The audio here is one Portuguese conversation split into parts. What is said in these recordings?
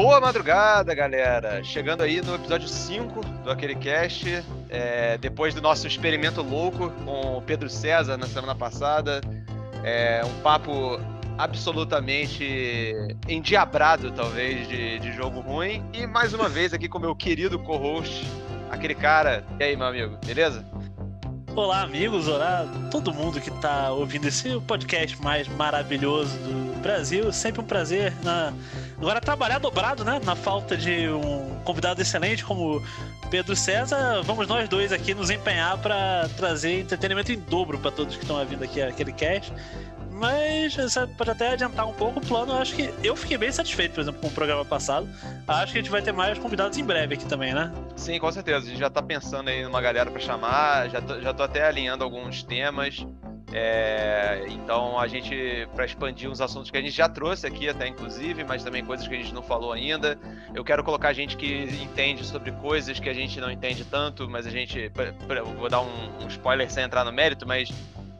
Boa madrugada, galera! Chegando aí no episódio 5 do Aquele Cast, é, depois do nosso experimento louco com o Pedro César na semana passada. É, um papo absolutamente endiabrado, talvez, de, de jogo ruim. E mais uma vez aqui com meu querido co-host, aquele cara. E aí, meu amigo, beleza? Olá, amigos, olá todo mundo que está ouvindo esse podcast mais maravilhoso do Brasil. Sempre um prazer na... Né? agora trabalhar dobrado, né? Na falta de um convidado excelente como Pedro César, vamos nós dois aqui nos empenhar para trazer entretenimento em dobro para todos que estão ouvindo aqui aquele cast. Mas, para até adiantar um pouco o plano, eu acho que eu fiquei bem satisfeito, por exemplo, com o programa passado. Acho que a gente vai ter mais convidados em breve aqui também, né? Sim, com certeza. A gente já tá pensando aí numa galera para chamar, já tô, já tô até alinhando alguns temas. É, então a gente para expandir uns assuntos que a gente já trouxe aqui até inclusive, mas também coisas que a gente não falou ainda. Eu quero colocar gente que entende sobre coisas que a gente não entende tanto, mas a gente pra, pra, vou dar um, um spoiler sem entrar no mérito, mas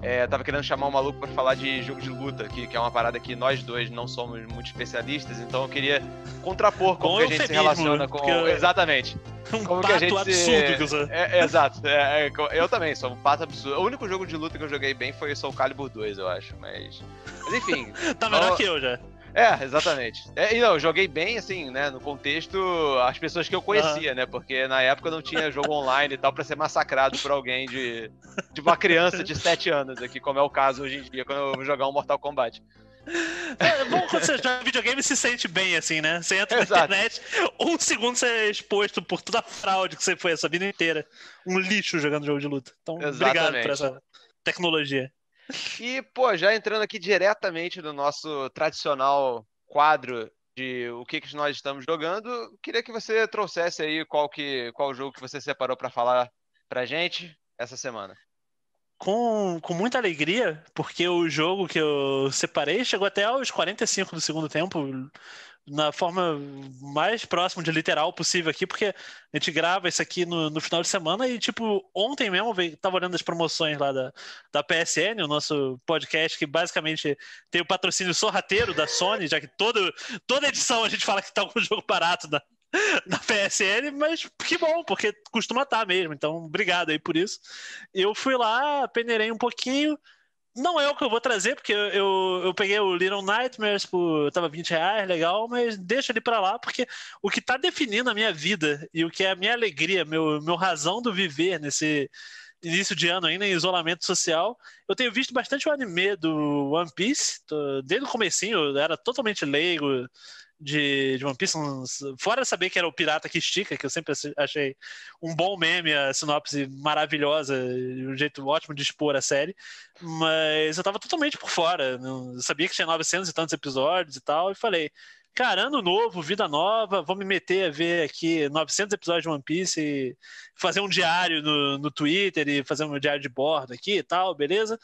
é, tava querendo chamar um maluco para falar de jogo de luta, que, que é uma parada que nós dois não somos muito especialistas, então eu queria contrapor como que a gente se relaciona com. Eu... É Exatamente. Um como pato que a gente absurdo que é, você... É, é, exato. É, é eu também sou um pato absurdo. O único jogo de luta que eu joguei bem foi Soul Calibur 2, eu acho, mas. Mas enfim. tá melhor então... que eu já. É, exatamente. É, e não, eu joguei bem, assim, né? No contexto, as pessoas que eu conhecia, uhum. né? Porque na época não tinha jogo online e tal pra ser massacrado por alguém de. de uma criança de 7 anos aqui, como é o caso hoje em dia, quando eu vou jogar um Mortal Kombat. É, é bom quando você joga videogame se sente bem, assim, né? Você entra Exato. na internet, um segundo você é exposto por toda a fraude que você foi essa vida inteira. Um lixo jogando jogo de luta. Então, Exatamente. obrigado por essa tecnologia. E, pô, já entrando aqui diretamente no nosso tradicional quadro de o que, que nós estamos jogando, queria que você trouxesse aí qual, que, qual jogo que você separou para falar pra gente essa semana. Com, com muita alegria, porque o jogo que eu separei chegou até aos 45 do segundo tempo, na forma mais próxima de literal possível aqui, porque a gente grava isso aqui no, no final de semana e, tipo, ontem mesmo eu tava olhando as promoções lá da, da PSN, o nosso podcast, que basicamente tem o patrocínio sorrateiro da Sony, já que todo, toda edição a gente fala que tá um jogo barato na, na PSN, mas que bom, porque costuma estar tá mesmo, então obrigado aí por isso. Eu fui lá, peneirei um pouquinho não é o que eu vou trazer, porque eu, eu, eu peguei o Little Nightmares por. tava 20 reais, legal, mas deixa ele pra lá, porque o que tá definindo a minha vida e o que é a minha alegria, meu, meu razão do viver nesse início de ano ainda, em isolamento social, eu tenho visto bastante o anime do One Piece, tô, desde o comecinho eu era totalmente leigo, de, de One Piece, uns, fora saber que era o pirata que estica, que eu sempre achei um bom meme, a sinopse maravilhosa, um jeito ótimo de expor a série, mas eu tava totalmente por fora, não, sabia que tinha 900 e tantos episódios e tal, e falei, cara, ano novo, vida nova, vou me meter a ver aqui 900 episódios de One Piece e fazer um diário no, no Twitter e fazer um diário de bordo aqui e tal, beleza?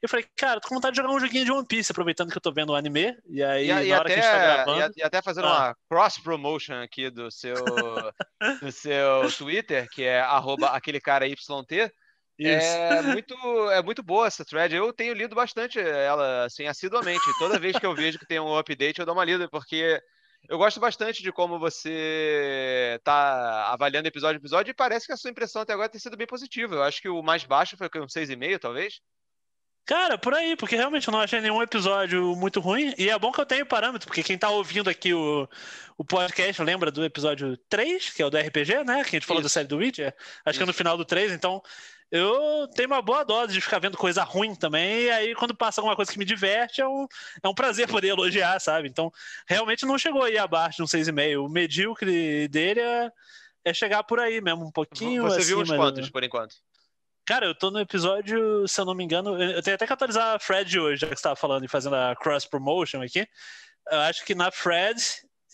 Eu falei, cara, tô com vontade de jogar um joguinho de One Piece, aproveitando que eu tô vendo o anime. E aí, e, na e hora até, que a gente tá gravando. E, e até fazendo ah. uma cross-promotion aqui do seu, do seu Twitter, que é aquele cara YT. É Isso. É muito, é muito boa essa thread. Eu tenho lido bastante ela, assim, assiduamente. Toda vez que eu vejo que tem um update, eu dou uma lida, porque eu gosto bastante de como você tá avaliando episódio a episódio e parece que a sua impressão até agora tem sido bem positiva. Eu acho que o mais baixo foi um 6,5, talvez. Cara, por aí, porque realmente eu não achei nenhum episódio muito ruim. E é bom que eu tenho parâmetro, porque quem tá ouvindo aqui o, o podcast lembra do episódio 3, que é o do RPG, né? Que a gente falou Isso. da série do Witcher. Acho Isso. que é no final do 3, então eu tenho uma boa dose de ficar vendo coisa ruim também. E aí, quando passa alguma coisa que me diverte, é um, é um prazer poder elogiar, sabe? Então, realmente não chegou aí abaixo de um 6,5. O medíocre dele é, é chegar por aí mesmo, um pouquinho. Você viu uns quantos, por enquanto? Cara, eu tô no episódio, se eu não me engano, eu tenho até que atualizar a Fred hoje, já que você tava falando e fazendo a cross promotion aqui. Eu acho que na Fred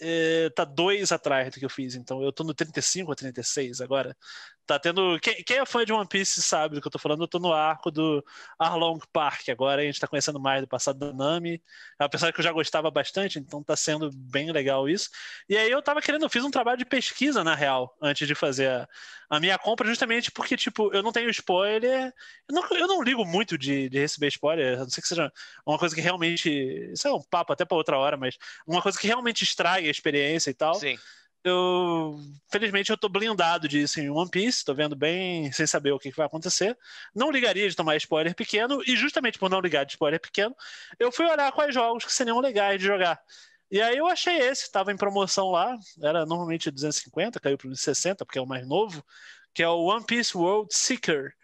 eh, tá dois atrás do que eu fiz, então eu tô no 35 ou 36 agora. Tá tendo. Quem, quem, é fã de One Piece sabe do que eu tô falando. Eu tô no arco do Arlong Park agora. A gente tá conhecendo mais do passado da Nami. Apesar que eu já gostava bastante, então tá sendo bem legal isso. E aí eu tava querendo, eu fiz um trabalho de pesquisa, na real, antes de fazer a, a minha compra, justamente porque, tipo, eu não tenho spoiler. Eu não, eu não ligo muito de, de receber spoiler, a não ser que seja uma coisa que realmente. Isso é um papo até pra outra hora, mas uma coisa que realmente estraga a experiência e tal. Sim eu felizmente eu tô blindado disso em One Piece, tô vendo bem sem saber o que, que, vai acontecer. Não ligaria de tomar spoiler pequeno, e justamente por não ligar de spoiler pequeno, eu fui olhar quais jogos que seriam legais de jogar. E aí eu achei esse, estava em promoção lá, era normalmente 250, caiu para 60 porque é o mais novo, que é o One Piece World Seeker,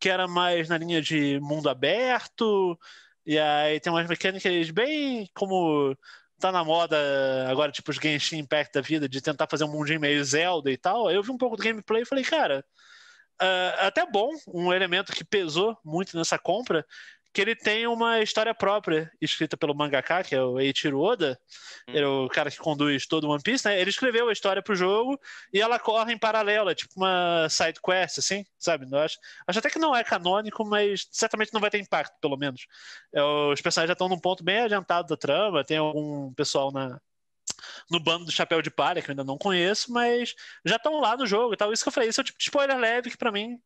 que era mais na linha de mundo aberto, e aí tem umas mecânicas bem como tá na moda agora, tipo, os Genshin Impact da vida, de tentar fazer um mundinho meio Zelda e tal. Eu vi um pouco do gameplay e falei, cara, uh, até bom, um elemento que pesou muito nessa compra que ele tem uma história própria escrita pelo mangaka, que é o Eiichiro Oda, hum. é o cara que conduz todo o One Piece, né? Ele escreveu a história pro jogo e ela corre em paralelo, é tipo uma side quest, assim, sabe? Eu acho, acho até que não é canônico, mas certamente não vai ter impacto, pelo menos. É, os personagens já estão num ponto bem adiantado da trama, tem algum pessoal na, no bando do Chapéu de Palha, que eu ainda não conheço, mas já estão lá no jogo e tal. Isso que eu falei, isso é o tipo de spoiler leve que para mim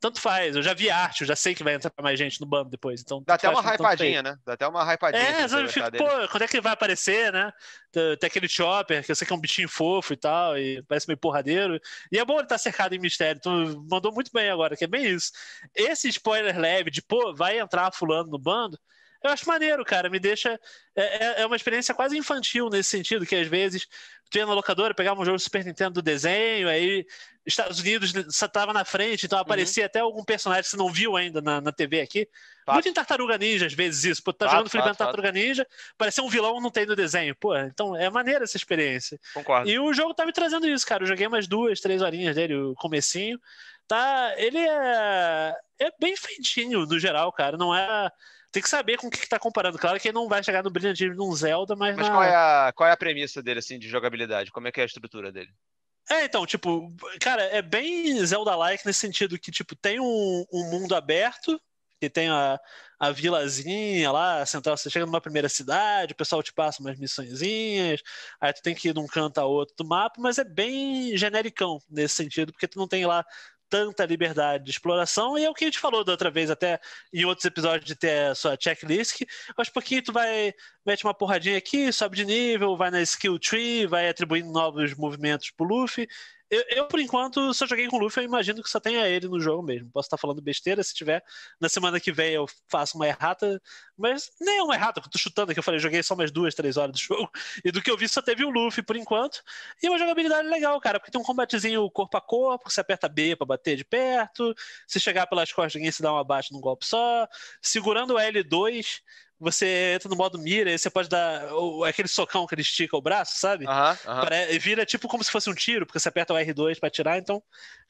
tanto faz, eu já vi arte, eu já sei que vai entrar mais gente no bando depois. Então, Dá até uma hypadinha, né? Dá até uma hypadinha. É, sabe, assim, fico, pô, quando é que ele vai aparecer, né? Tem aquele Chopper, que eu sei que é um bichinho fofo e tal, e parece meio porradeiro. E é bom ele estar tá cercado em mistério, tu mandou muito bem agora, que é bem isso. Esse spoiler leve de, pô, vai entrar fulano no bando, eu acho maneiro, cara. Me deixa. É, é, é uma experiência quase infantil nesse sentido, que às vezes tu ia na locadora, pegava um jogo Super Nintendo do desenho, aí Estados Unidos estava na frente, então uhum. aparecia uhum. até algum personagem que você não viu ainda na, na TV aqui. Fato. Muito em Tartaruga Ninja, às vezes, isso. Pô, tá fato, jogando Flipando Tartaruga Ninja, parecia um vilão não tem no desenho. Pô, então é maneira essa experiência. Concordo. E o jogo tá me trazendo isso, cara. Eu joguei umas duas, três horinhas dele, o comecinho. Tá, ele é, é bem feitinho no geral, cara. Não é tem que saber com o que, está comparando. Claro que ele não vai chegar no brilhantismo de um Zelda, mas. Mas na... qual, é a, qual é a premissa dele, assim, de jogabilidade? Como é que é a estrutura dele? É, então, tipo, cara, é bem Zelda-like nesse sentido que, tipo, tem um, um mundo aberto, que tem a, a vilazinha lá, a central, você chega numa primeira cidade, o pessoal te passa umas missõezinhas, aí tu tem que ir de um canto a outro do mapa, mas é bem genericão nesse sentido, porque tu não tem lá tanta liberdade de exploração, e é o que a gente falou da outra vez, até em outros episódios, de ter a sua checklist, mas pouquinho tu vai, mete uma porradinha aqui, sobe de nível, vai na skill tree, vai atribuindo novos movimentos pro Luffy, eu, eu, por enquanto, só joguei com o Luffy, eu imagino que só tenha ele no jogo mesmo. Posso estar falando besteira, se tiver. Na semana que vem eu faço uma errata, mas nem é uma errata, porque eu tô chutando aqui, eu falei, joguei só umas duas, três horas do jogo, e do que eu vi só teve o Luffy por enquanto. E uma jogabilidade legal, cara, porque tem um combatezinho corpo a corpo, você aperta B para bater de perto, se chegar pelas costas ninguém se dá uma baixa num golpe só, segurando o L2 você entra no modo mira e você pode dar ou, aquele socão que ele estica o braço, sabe? Uhum, E vira tipo como se fosse um tiro, porque você aperta o R2 pra tirar, então.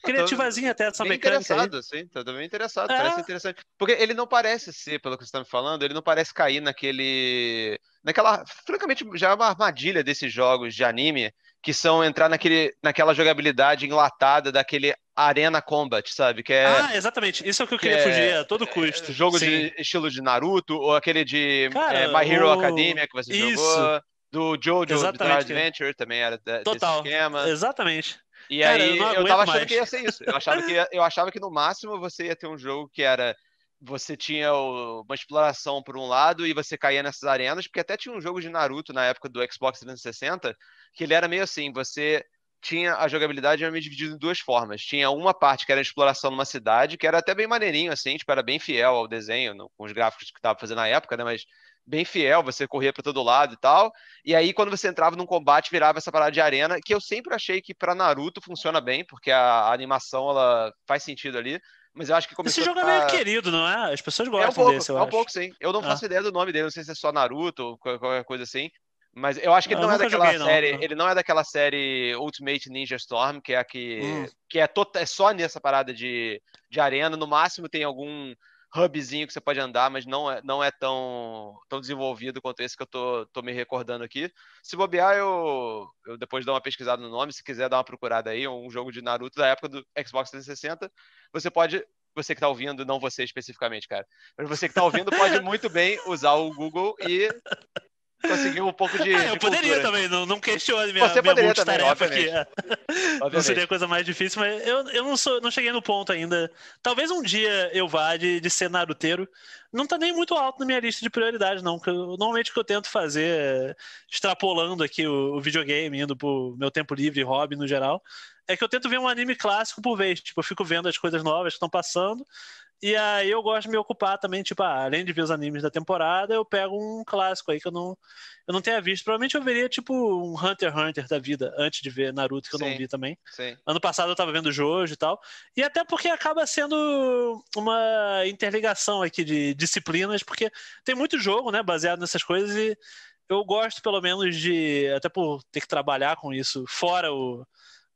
Ah, criativazinha até essa bem mecânica. interessado, aí. sim, tô bem interessado, é. parece interessante. Porque ele não parece ser, pelo que você tá me falando, ele não parece cair naquele. Naquela. Francamente, já é uma armadilha desses jogos de anime que são entrar naquele, naquela jogabilidade enlatada daquele Arena Combat, sabe? Que é, ah, exatamente. Isso é o que eu queria fugir é a todo custo. É, jogo Sim. de estilo de Naruto, ou aquele de Cara, é, My Hero o... Academia que você Isso. jogou. Do Jojo, exatamente, do Adventure, também era da, Total. esquema. Exatamente. E Cara, aí eu, eu tava achando mais. que ia ser isso. Eu achava que, eu achava que no máximo você ia ter um jogo que era você tinha o, uma exploração por um lado e você caía nessas arenas, porque até tinha um jogo de Naruto na época do Xbox 360, que ele era meio assim, você tinha a jogabilidade meio dividida em duas formas. Tinha uma parte que era a exploração numa cidade, que era até bem maneirinho, assim, tipo, era bem fiel ao desenho, no, com os gráficos que estava fazendo na época, né, mas bem fiel, você corria para todo lado e tal. E aí, quando você entrava num combate, virava essa parada de arena, que eu sempre achei que para Naruto funciona bem, porque a, a animação, ela faz sentido ali, mas eu acho que começou Esse jogo é meio querido, não é? As pessoas gostam é um pouco, desse, eu É um pouco, sim. Eu não ah. faço ideia do nome dele, não sei se é só Naruto ou qualquer coisa assim. Mas eu acho que ele ah, não é daquela joguei, série. Não. Ah. Ele não é daquela série Ultimate Ninja Storm, que é a que. Hum. que é, to... Tota, é só nessa parada de, de arena. No máximo tem algum hubzinho que você pode andar, mas não é, não é tão, tão desenvolvido quanto esse que eu tô, tô me recordando aqui. Se bobear, eu, eu depois dou uma pesquisada no nome, se quiser dar uma procurada aí, um jogo de Naruto da época do Xbox 360, você pode você que tá ouvindo, não você especificamente, cara, mas você que tá ouvindo pode muito bem usar o Google e conseguiu um pouco de. Ah, de eu poderia cultura. também, não, não questione minha, Você minha multitarefa também, aqui. É. Obviamente. Não seria a coisa mais difícil, mas eu, eu não, sou, não cheguei no ponto ainda. Talvez um dia eu vá de, de ser naruteiro. Não tá nem muito alto na minha lista de prioridades, não. normalmente o que eu tento fazer, é extrapolando aqui o, o videogame, indo pro meu tempo livre, hobby no geral, é que eu tento ver um anime clássico por vez. Tipo, eu fico vendo as coisas novas que estão passando. E aí eu gosto de me ocupar também, tipo, ah, além de ver os animes da temporada, eu pego um clássico aí que eu não, eu não tenha visto. Provavelmente eu veria, tipo, um Hunter x Hunter da vida, antes de ver Naruto, que eu sim, não vi também. Sim. Ano passado eu tava vendo Jojo e tal. E até porque acaba sendo uma interligação aqui de disciplinas, porque tem muito jogo, né, baseado nessas coisas, e eu gosto, pelo menos, de. Até por ter que trabalhar com isso fora o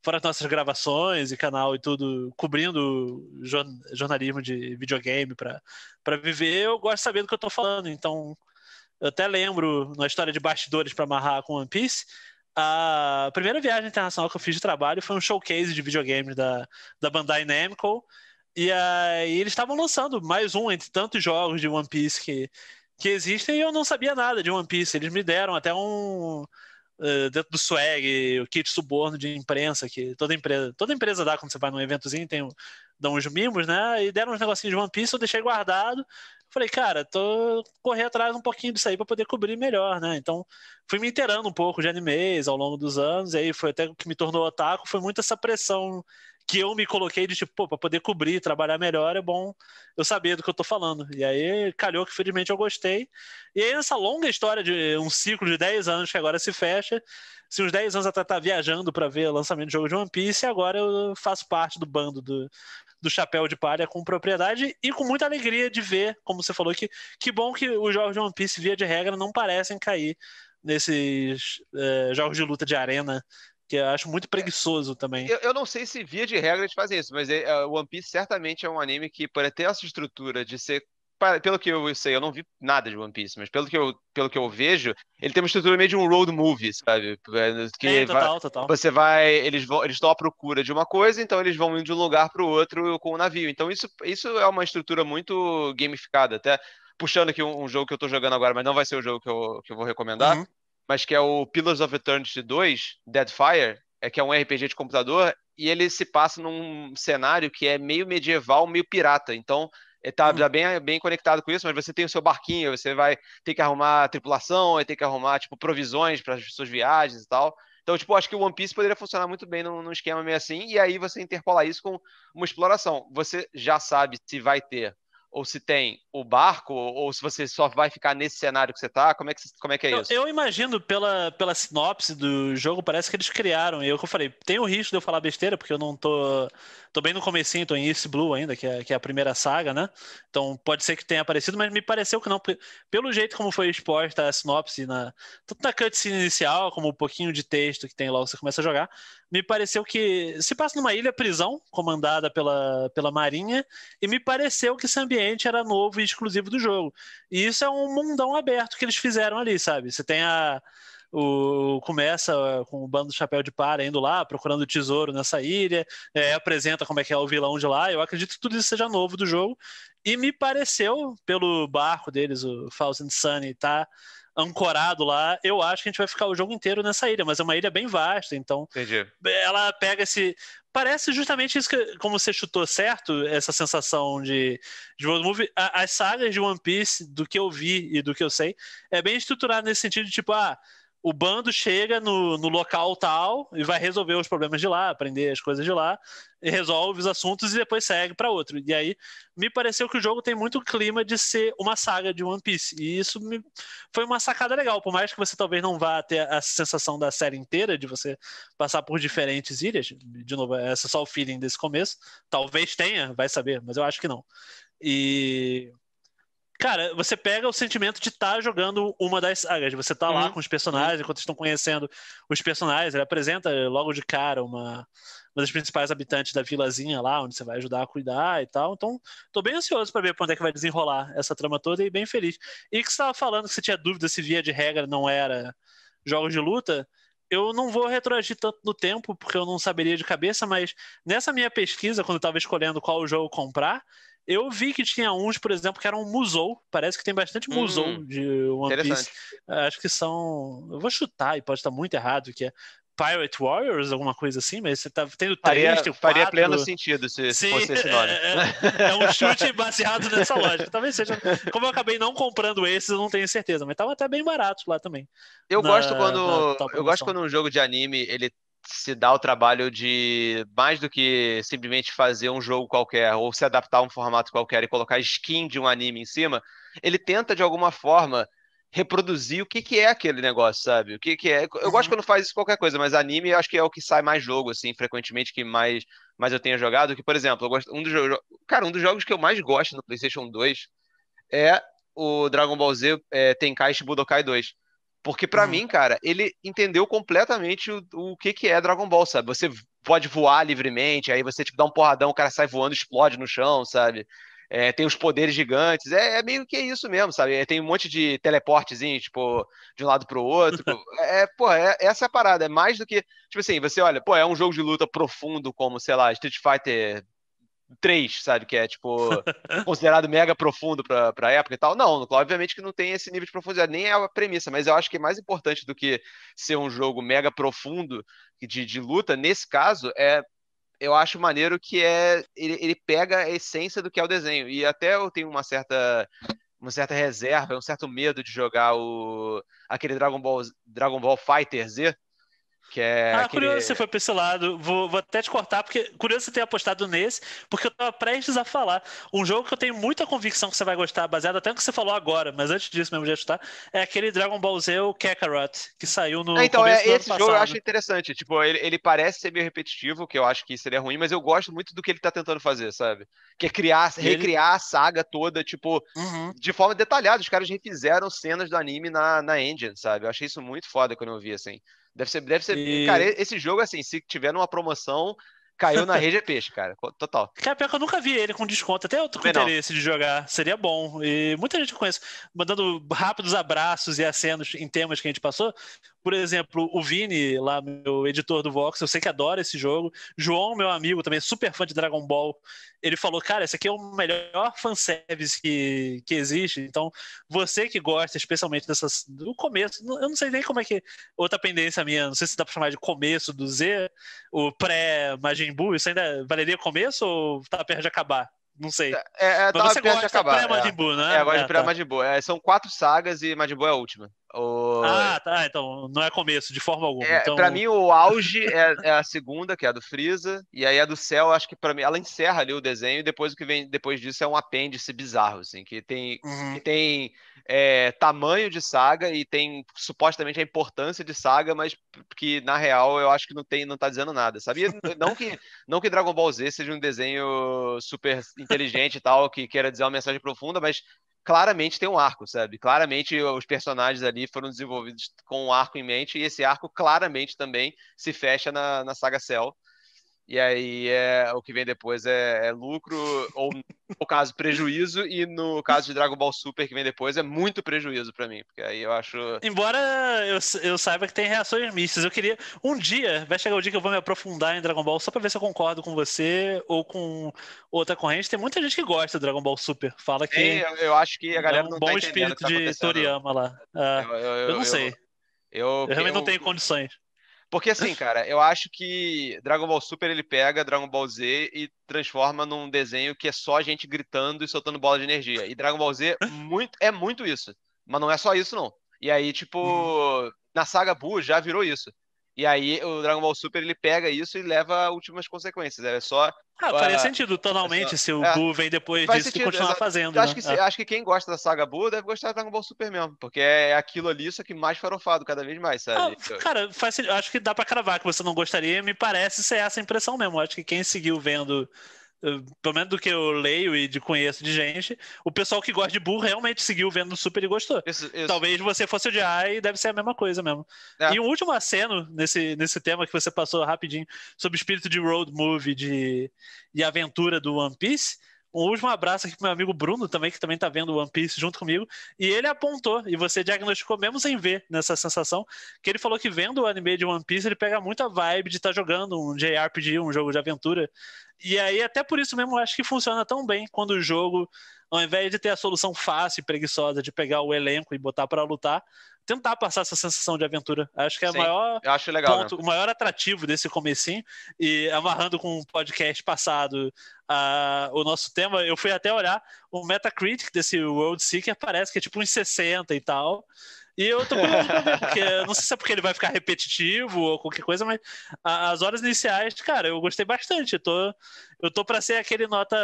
fora as nossas gravações e canal e tudo, cobrindo jornalismo de videogame para viver, eu gosto de saber do que eu estou falando. Então, eu até lembro, na história de bastidores para amarrar com One Piece, a primeira viagem internacional que eu fiz de trabalho foi um showcase de videogames da, da Bandai Namco. E aí eles estavam lançando mais um entre tantos jogos de One Piece que, que existem e eu não sabia nada de One Piece. Eles me deram até um eh, dentro do swag, o kit suborno de imprensa, que toda empresa, toda empresa dá quando você vai num eventozinho, tem, dão uns mimos, né? E deram uns negocinhos de One Piece, eu deixei guardado. Falei, cara, tô correr atrás um pouquinho disso aí para poder cobrir melhor, né? Então, fui me inteirando um pouco de animes ao longo dos anos, e aí foi até o que me tornou otaku, foi muito essa pressão que eu me coloquei de tipo, pô, pra poder cobrir, trabalhar melhor, é bom eu saber do que eu tô falando. E aí calhou que felizmente eu gostei. E aí essa longa história de um ciclo de 10 anos que agora se fecha, se uns 10 anos atrás tá viajando para ver o lançamento do jogo de One Piece, agora eu faço parte do bando do, do Chapéu de Palha com propriedade e com muita alegria de ver, como você falou, que, que bom que os jogos de One Piece, via de regra, não parecem cair nesses eh, jogos de luta de arena que eu acho muito preguiçoso também. Eu, eu, não sei se via de regra eles fazem isso, mas uh, One Piece certamente é um anime que, por ter essa estrutura de ser pelo que eu sei, eu não vi nada de One Piece, mas pelo que eu, pelo que eu vejo, ele tem uma estrutura meio de um road movie, sabe? É, que é, total, vai, total. Você vai, eles vão, eles estão à procura de uma coisa, então eles vão indo de um lugar para o outro com o um navio. Então isso, isso é uma estrutura muito gamificada, até puxando aqui um, um jogo que eu estou jogando agora, mas não vai ser o jogo que eu, que eu vou recomendar. Uhum mas que é o Pillars of Eternity 2, Deadfire, é que é um RPG de computador, e ele se passa num cenário que é meio medieval, meio pirata. Então, está hum. tá bem, bem conectado com isso, mas você tem o seu barquinho, você vai ter que arrumar tripulação, vai ter que arrumar tipo provisões para as suas viagens e tal. Então, tipo, acho que o One Piece poderia funcionar muito bem num, num esquema meio assim, e aí você interpolar isso com uma exploração. Você já sabe se vai ter ou se tem o barco, ou se você só vai ficar nesse cenário que você tá? Como é que, como é, que é isso? Eu imagino, pela, pela sinopse do jogo, parece que eles criaram, e eu que eu falei, tem o risco de eu falar besteira, porque eu não tô. tô bem no comecinho, tô em East Blue ainda, que é, que é a primeira saga, né? Então pode ser que tenha aparecido, mas me pareceu que não. Pelo jeito como foi exposta a sinopse, na, tanto na cutscene inicial, como um pouquinho de texto que tem logo você começa a jogar, me pareceu que se passa numa ilha prisão comandada pela, pela Marinha e me pareceu que esse ambiente era novo e exclusivo do jogo. E isso é um mundão aberto que eles fizeram ali, sabe? Você tem a o, começa é, com o bando do chapéu de palha indo lá, procurando tesouro nessa ilha, é, apresenta como é que é o vilão de lá. Eu acredito que tudo isso seja novo do jogo. E me pareceu, pelo barco deles, o Thousand Sunny, tá ancorado lá, eu acho que a gente vai ficar o jogo inteiro nessa ilha, mas é uma ilha bem vasta, então. Entendi. Ela pega esse. Parece justamente isso que, como você chutou certo, essa sensação de, de world movie. A, as sagas de One Piece, do que eu vi e do que eu sei, é bem estruturado nesse sentido, de, tipo, ah, o bando chega no, no local tal e vai resolver os problemas de lá, aprender as coisas de lá, e resolve os assuntos e depois segue para outro. E aí me pareceu que o jogo tem muito clima de ser uma saga de One Piece. E isso me... foi uma sacada legal, por mais que você talvez não vá ter a sensação da série inteira de você passar por diferentes ilhas. De novo, essa é só o feeling desse começo. Talvez tenha, vai saber, mas eu acho que não. E Cara, você pega o sentimento de estar tá jogando uma das sagas. Você tá uhum. lá com os personagens, uhum. enquanto estão conhecendo os personagens. Ele apresenta logo de cara uma, uma das principais habitantes da vilazinha lá, onde você vai ajudar a cuidar e tal. Então, tô bem ansioso para ver quando é que vai desenrolar essa trama toda e bem feliz. E que você estava falando que você tinha dúvida se via de regra não era jogos de luta. Eu não vou retroagir tanto no tempo, porque eu não saberia de cabeça, mas nessa minha pesquisa, quando eu estava escolhendo qual jogo comprar, eu vi que tinha uns, por exemplo, que eram musou. Parece que tem bastante hum, musou hum, de One Piece. É, acho que são. Eu vou chutar e pode estar muito errado, que é Pirate Warriors, alguma coisa assim, mas você tá tendo faria, três, tem Faria pleno sentido se, Sim, fosse esse é, nome. É, é, é, um chute baseado nessa lógica. Talvez seja. Como eu acabei não comprando esses, eu não tenho certeza, mas tava até bem barato lá também. Eu na, gosto quando eu gosto quando um jogo de anime ele se dá o trabalho de mais do que simplesmente fazer um jogo qualquer ou se adaptar a um formato qualquer e colocar skin de um anime em cima, ele tenta de alguma forma reproduzir o que, que é aquele negócio, sabe? O que, que é? Eu gosto uhum. quando faz isso qualquer coisa, mas anime eu acho que é o que sai mais jogo assim, frequentemente que mais mais eu tenha jogado, que por exemplo, gosto, um dos cara, um dos jogos que eu mais gosto no PlayStation 2 é o Dragon Ball Z é, Tenkaichi Budokai 2 porque para uhum. mim, cara, ele entendeu completamente o, o que, que é Dragon Ball, sabe? Você pode voar livremente, aí você tipo, dá um porradão, o cara sai voando, explode no chão, sabe? É, tem os poderes gigantes, é, é, meio que isso mesmo, sabe? É, tem um monte de teleportezinho, tipo, de um lado pro outro. É, é, pô, é, essa é a parada, é mais do que. Tipo assim, você olha, pô, é um jogo de luta profundo, como, sei lá, Street Fighter 3, sabe? Que é, tipo, considerado mega profundo pra, pra época e tal. Não, obviamente que não tem esse nível de profundidade, nem é a premissa, mas eu acho que é mais importante do que ser um jogo mega profundo de, de luta, nesse caso, é. Eu acho maneiro que é ele, ele pega a essência do que é o desenho. E até eu tenho uma certa uma certa reserva, um certo medo de jogar o aquele Dragon Ball Dragon Ball Fighter Z, que é ah, aquele... curioso, você foi pra esse lado. Vou, vou, até te cortar, porque curioso você ter apostado nesse, porque eu tava prestes a falar. Um jogo que eu tenho muita convicção que você vai gostar, baseado até no que você falou agora, mas antes disso mesmo de ajustar, é aquele Dragon Ball Z o Kakarot, que saiu no. Ah, então, é, esse jogo passado. eu acho interessante. Tipo, ele, ele, parece ser meio repetitivo, que eu acho que seria ruim, mas eu gosto muito do que ele tá tentando fazer, sabe? Que é criar, ele... recriar a saga toda, tipo, uhum. de forma detalhada. Os caras refizeram cenas do anime na, na engine, sabe? Eu achei isso muito foda quando eu vi, assim. Deve ser, deve ser. E... Cara, esse jogo, assim, se tiver numa promoção, caiu na rede é peixe, cara. Total. Cara, pior que eu nunca vi ele com desconto. Até eu tô com Bem, interesse não. de jogar. Seria bom. E muita gente que conheço, mandando rápidos abraços e acenos em temas que a gente passou. Por exemplo, o Vini, lá, meu editor do Vox, eu sei que adora esse jogo. João, meu amigo, também super fã de Dragon Ball. Ele falou, cara, esse aqui é o melhor fanservice que, que existe. Então, você que gosta especialmente dessas, do começo, eu não sei nem como é que. Outra pendência minha, não sei se dá pra chamar de começo do Z, o pré-Majin Buu, isso ainda valeria começo ou tá perto de acabar? Não sei. É, é, Mas você gosta de acabar. Pré-Majin é. Buu, né? É, agora é, de tá. pré-Majin Buu. É, são quatro sagas e Majin Buu é a última. O... Ah, tá. Então não é começo, de forma alguma. É, então... Pra mim, o auge é, é, a segunda, que é a do Freeza, e aí a do Céu, acho que para mim, ela encerra ali o desenho, e depois o que vem depois disso é um apêndice bizarro, assim, que tem, uhum. que tem é, tamanho de saga e tem supostamente a importância de saga, mas que na real eu acho que não, tem, não tá dizendo nada, sabia? Não que, não que Dragon Ball Z seja um desenho super inteligente e tal, que queira dizer uma mensagem profunda, mas claramente tem um arco, sabe? Claramente os personagens ali foram desenvolvidos com um arco em mente e esse arco claramente também se fecha na, na saga Cell e aí é, o que vem depois é, é lucro, ou no caso, prejuízo, e no caso de Dragon Ball Super, que vem depois, é muito prejuízo para mim, porque aí eu acho... Embora eu, eu saiba que tem reações mistas, eu queria... Um dia, vai chegar o dia que eu vou me aprofundar em Dragon Ball, só para ver se eu concordo com você ou com outra corrente. Tem muita gente que gosta do Dragon Ball Super, fala que... eu, eu, acho que a é galera é um não tá bom tá espírito tá de Toriyama lá. Ah, eu, eu, eu, não sei. Eu, eu realmente não tenho condições. Porque assim, cara, eu acho que Dragon Ball Super ele pega Dragon Ball Z e transforma num desenho que é só gente gritando e soltando bola de energia. E Dragon Ball Z muito, é muito isso. Mas não é só isso, não. E aí, tipo, uhum. na saga Buu já virou isso. E aí o Dragon Ball Super ele pega isso e leva a últimas consequências. É só. Ah, tipo, faria uh, sentido tonalmente é só, se o é, Buu vem depois disso sentido, e continuar fazendo. Acho, né? que, é. acho que quem gosta da saga Buu deve gostar do Dragon Ball Super mesmo, porque é aquilo ali, só que mais farofado cada vez mais, sabe? Ah, cara, faz, acho que dá pra cravar que você não gostaria, me parece ser essa impressão mesmo. Acho que quem seguiu vendo pelo menos do que eu leio e de conheço de gente, o pessoal que gosta de burro realmente seguiu vendo Super e gostou. Isso, isso. Talvez você fosse odiar e deve ser a mesma coisa mesmo. É. E um último aceno nesse, nesse tema que você passou rapidinho sobre o espírito de road movie de, e aventura do One Piece um último abraço aqui pro meu amigo Bruno também, que também tá vendo One Piece junto comigo. E ele apontou, e você diagnosticou mesmo sem ver nessa sensação, que ele falou que vendo o anime de One Piece, ele pega muita vibe de estar tá jogando um JRPG, um jogo de aventura. E aí, até por isso mesmo, eu acho que funciona tão bem quando o jogo, ao invés de ter a solução fácil e preguiçosa de pegar o elenco e botar para lutar, tentar passar essa sensação de aventura. Acho que é Sim, o maior acho legal ponto, né? o maior atrativo desse comecinho. E amarrando com o um podcast passado a, o nosso tema, eu fui até olhar o Metacritic desse World Seeker, parece que é tipo uns 60 e tal. E eu tô curioso porque não sei se é porque ele vai ficar repetitivo ou qualquer coisa, mas as horas iniciais, cara, eu gostei bastante. Eu tô, eu tô pra ser aquele nota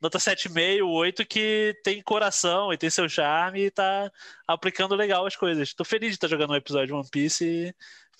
nota 7,5, 8 que tem coração e tem seu charme e tá aplicando legal as coisas. Tô feliz de estar tá jogando um episódio de One Piece e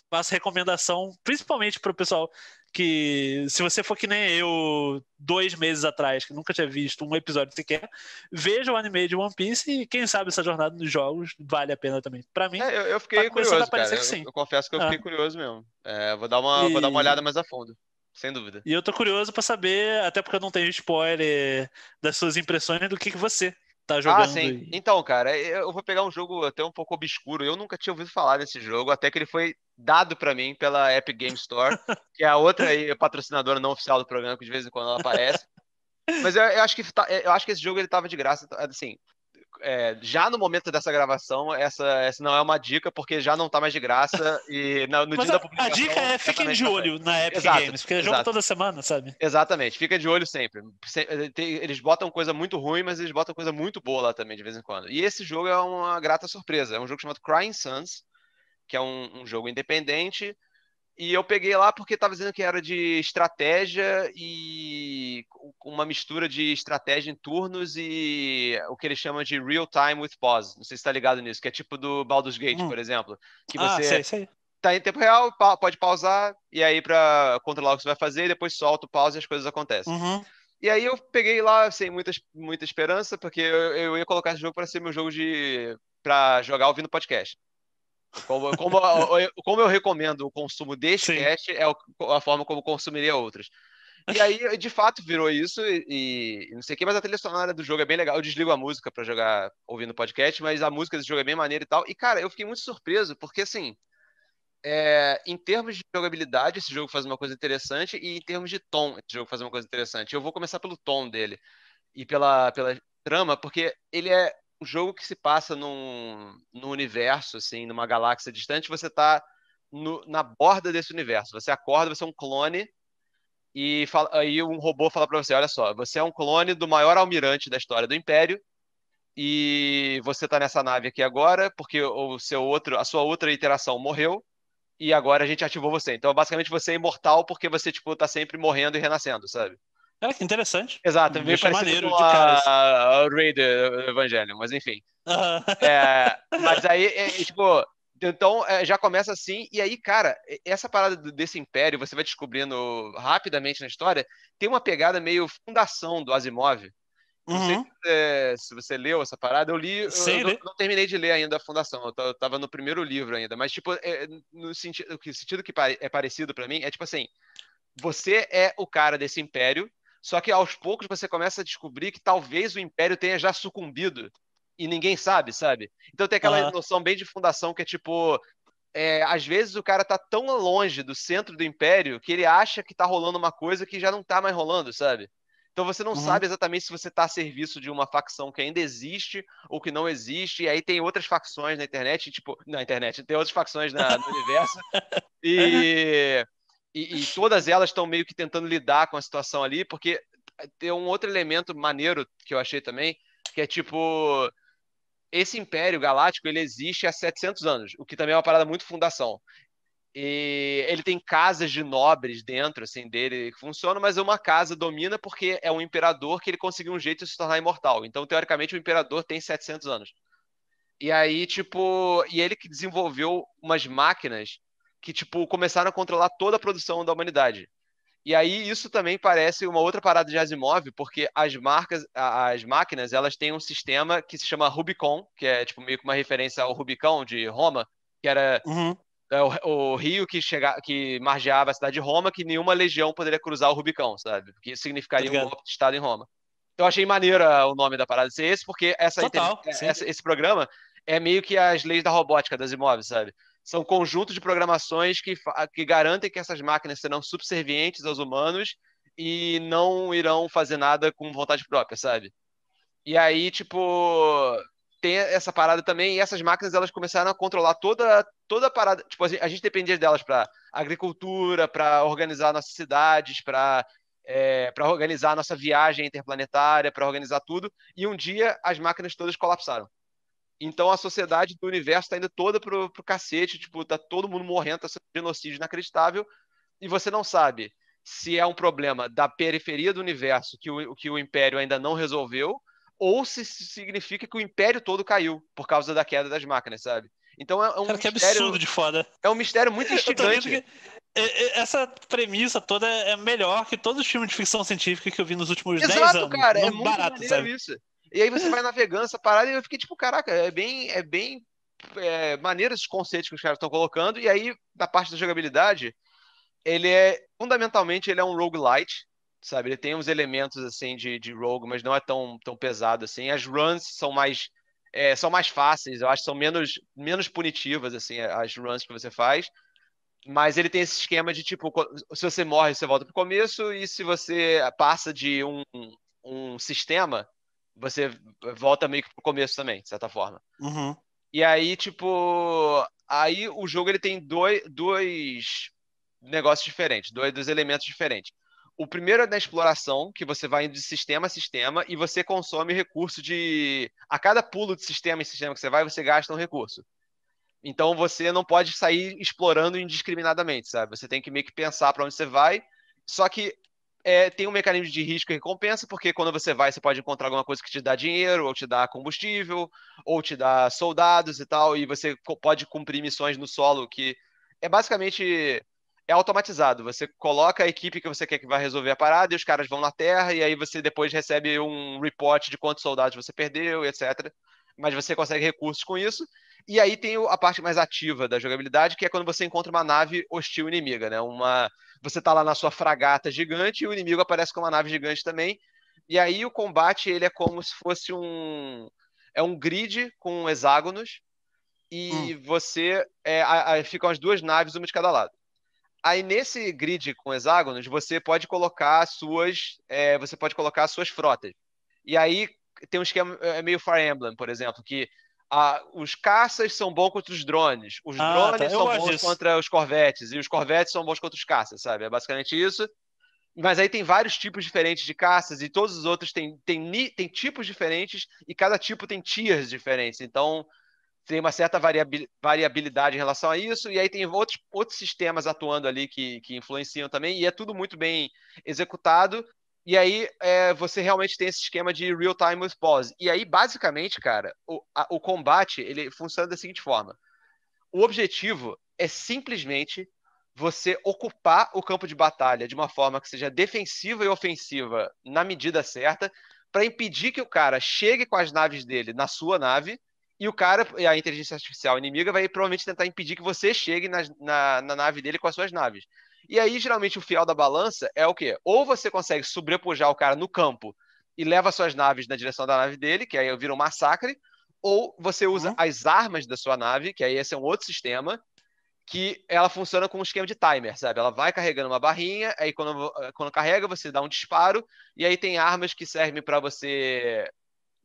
faço recomendação, principalmente pro pessoal que, se você for que nem eu, dois meses atrás, que nunca tinha visto um episódio sequer, veja o anime de One Piece e quem sabe essa jornada nos jogos vale a pena também. Pra mim, é, eu, eu fiquei tá curioso, cara. Eu, eu, confesso que eu ah. fiquei curioso mesmo. É, vou, dar uma, e... vou dar uma olhada mais a fundo sem dúvida. E eu tô curioso para saber, até porque eu não tenho spoiler das suas impressões do que, que você tá ah, jogando. Ah, sim. E... Então, cara, eu vou pegar um jogo até um pouco obscuro. Eu nunca tinha ouvido falar desse jogo, até que ele foi dado para mim pela Epic Game Store, que é a outra aí, patrocinadora não oficial do programa, que de vez em quando ela aparece. Mas eu, eu acho que tá, eu acho que esse jogo ele tava de graça, assim, é, já no momento dessa gravação, essa, essa não é uma dica, porque já não tá mais de graça e no dia a, da publicação... A dica é, é fiquem de olho na Epic exato, Games, porque é exato. jogo toda semana, sabe? Exatamente, fica de olho sempre. Eh, eles botam coisa muito ruim, mas eles botam coisa muito boa lá também, de vez em quando. E esse jogo é uma grata surpresa. É um jogo chamado Crying Suns, que é um, um jogo independente e eu peguei lá porque estava dizendo que era de estratégia e uma mistura de estratégia em turnos e o que eles chamam de real time with pause. Não sei se está ligado nisso, que é tipo do Baldur's Gate, hum. por exemplo, que ah, você sei, sei. tá em tempo real, pode pausar e aí para controlar o que você vai fazer, e depois solta o pause e as coisas acontecem. Uhum. E aí eu peguei lá sem muita, muita esperança, porque eu, eu ia colocar esse jogo para ser meu jogo de para jogar ouvindo podcast. Como, como, como eu recomendo o consumo deste Sim. cast, é a forma como consumiria outras. E aí, de fato, virou isso e, e não sei o que, mas a trilha sonora do jogo é bem legal. Eu desligo a música para jogar ouvindo podcast, mas a música desse jogo é bem maneira e tal. E, cara, eu fiquei muito surpreso, porque assim. É, em termos de jogabilidade, esse jogo faz uma coisa interessante, e em termos de tom, esse jogo faz uma coisa interessante. Eu vou começar pelo tom dele e pela, pela trama, porque ele é um jogo que se passa num, num universo, assim, numa galáxia distante, você está na borda desse universo. Você acorda, você é um clone, e fala, aí um robô fala para você: olha só, você é um clone do maior almirante da história do Império, e você está nessa nave aqui agora, porque o seu outro, a sua outra iteração morreu, e agora a gente ativou você. Então, basicamente, você é imortal porque você, tipo, tá sempre morrendo e renascendo, sabe? Cara, que interessante. Exato, é meio é parecido maneiro, com a, a Raider Evangelho, mas enfim. É, mas aí, é, é tipo, então já começa assim, e aí, cara, essa parada desse império, você vai descobrindo rapidamente na história, tem uma pegada meio fundação do Asimov. Não uhum. sei se, você leu essa parada, eu li, eu, não, não, terminei de ler ainda a Fundação, eu tava no primeiro livro ainda, mas tipo, é, no sentido, no sentido que é parecido para mim, é tipo assim, você é o cara desse império só que aos poucos você começa a descobrir que talvez o império tenha já sucumbido e ninguém sabe, sabe? Então tem aquela uhum. noção bem de fundação que é tipo. É, às vezes o cara tá tão longe do centro do império que ele acha que tá rolando uma coisa que já não tá mais rolando, sabe? Então você não uhum. sabe exatamente se você tá a serviço de uma facção que ainda existe ou que não existe. E aí tem outras facções na internet, tipo, na internet, tem outras facções na, no universo. E e, e todas elas estão meio que tentando lidar com a situação ali, porque tem um outro elemento maneiro que eu achei também, que é tipo esse império galáctico ele existe há 700 anos, o que também é uma parada muito fundação. E ele tem casas de nobres dentro assim dele que funcionam, mas uma casa domina porque é um imperador que ele conseguiu um jeito de se tornar imortal. Então teoricamente o imperador tem 700 anos. E aí tipo, e ele que desenvolveu umas máquinas que tipo começaram a controlar toda a produção da humanidade. E aí isso também parece uma outra parada de Asimov, porque as marcas, as máquinas, elas têm um sistema que se chama Rubicon, que é tipo meio que uma referência ao Rubicão de Roma, que era uhum. É, o, o, rio que chega, que margeava a cidade de Roma, que nenhuma legião poderia cruzar o Rubicão, sabe? que isso significaria um golpe de estado em Roma. Então achei maneira ah, o nome da parada ser esse, porque essa, Total, essa esse programa é meio que as leis da robótica das imóveis, sabe? são conjuntos de programações que, que garantem que essas máquinas serão subservientes aos humanos e não irão fazer nada com vontade própria, sabe? E aí, tipo, tem essa parada também, e essas máquinas elas começaram a controlar toda toda a parada, tipo, a gente, dependia delas para agricultura, para organizar nossas cidades, para é, para organizar nossa viagem interplanetária, para organizar tudo, e um dia as máquinas todas colapsaram. Então a sociedade do universo está indo toda pro, pro cacete, tipo, tá todo mundo morrendo, tá sendo genocídio inacreditável, e você não sabe se é um problema da periferia do universo que o, que o Império ainda não resolveu, ou se significa que o Império todo caiu por causa da queda das máquinas, sabe? Então é, é um Cara, mistério, absurdo de foda. É um mistério muito instigante. É, é, essa premissa toda é melhor que todos os filmes de ficção científica que eu vi nos últimos Exato, 10 anos. Exato, cara, é muito barato, sabe? isso. E aí você é. vai navegando essa parada e eu fiquei tipo, caraca, é bem, é bem é, maneiro esses conceitos que os caras estão colocando. E aí, da parte da jogabilidade, ele é, fundamentalmente, ele é um roguelite, sabe? Ele tem uns elementos, assim, de, de rogue, mas não é tão, tão pesado, assim. As runs são mais, é, são mais fáceis, eu acho, são menos, menos punitivas, assim, as runs que você faz. Mas ele tem esse esquema de, tipo, se você morre, você volta pro começo, e se você passa de um, um sistema você volta meio que pro começo também, de certa forma. Uhum. E aí, tipo, aí o jogo ele tem dois, dois negócios diferentes, dois, dois elementos diferentes. O primeiro é na exploração, que você vai indo de sistema a sistema e você consome recurso de. A cada pulo de sistema em sistema que você vai, você gasta um recurso. Então você não pode sair explorando indiscriminadamente, sabe? Você tem que meio que pensar para onde você vai. Só que é, tem um mecanismo de risco e recompensa, porque quando você vai, você pode encontrar alguma coisa que te dá dinheiro, ou te dá combustível, ou te dá soldados e tal, e você pode cumprir missões no solo que é basicamente é automatizado. Você coloca a equipe que você quer que vai resolver a parada e os caras vão na terra e aí você depois recebe um report de quantos soldados você perdeu, etc. Mas você consegue recursos com isso e aí tem a parte mais ativa da jogabilidade, que é quando você encontra uma nave hostil inimiga, né? Uma você tá lá na sua fragata gigante e o inimigo aparece com uma nave gigante também. E aí o combate ele é como se fosse um é um grid com hexágonos e hum. você é, a, ficam as duas naves uma de cada lado. Aí nesse grid com hexágonos você pode colocar suas é, você pode colocar suas frotas. E aí tem um esquema é meio Fire Emblem, por exemplo, que ah, os caças são bons contra os drones, os ah, drones tá. são bons contra os corvetes, e os corvetes são bons contra os caças, sabe? É basicamente isso. Mas aí tem vários tipos diferentes de caças, e todos os outros têm, têm, tipos diferentes, e cada tipo tem tiers diferentes. Então, tem uma certa variabilidade em relação a isso, e aí tem outros, outros sistemas atuando ali que, que influenciam também, e é tudo muito bem executado, e aí é, você realmente tem esse esquema de real time with pause. E aí, basicamente, cara, o, a, o combate ele funciona da seguinte forma: o objetivo é simplesmente você ocupar o campo de batalha de uma forma que seja defensiva e ofensiva na medida certa, para impedir que o cara chegue com as naves dele na sua nave e o cara, a inteligência artificial inimiga, vai provavelmente tentar impedir que você chegue na, na, na nave dele com as suas naves. E aí, geralmente, o fiel da balança é o quê? Ou você consegue sobrepujar o cara no campo e leva suas naves na direção da nave dele, que aí vira um massacre, ou você usa uhum. as armas da sua nave, que aí esse é um outro sistema, que ela funciona com um esquema de timer, sabe? Ela vai carregando uma barrinha, aí quando, quando carrega você dá um disparo, e aí tem armas que servem para você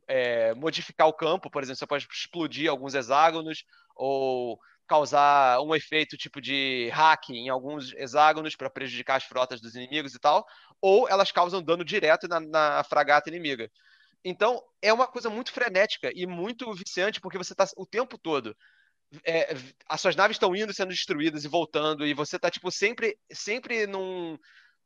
é, modificar o campo, por exemplo, você pode explodir alguns hexágonos, ou causar um efeito tipo de hack em alguns hexágonos para prejudicar as frotas dos inimigos e tal, ou elas causam dano direto na, na fragata inimiga. Então, é uma coisa muito frenética e muito viciante, porque você está o tempo todo. É, as suas naves estão indo, sendo destruídas e voltando, e você está tipo, sempre, sempre num,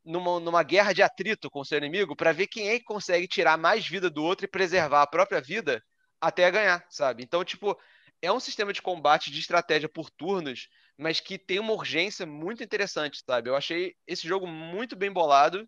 numa, numa guerra de atrito com o seu inimigo para ver quem é que consegue tirar mais vida do outro e preservar a própria vida até ganhar, sabe? Então, tipo, é um sistema de combate de estratégia por turnos, mas que tem uma urgência muito interessante, sabe? Eu achei esse jogo muito bem bolado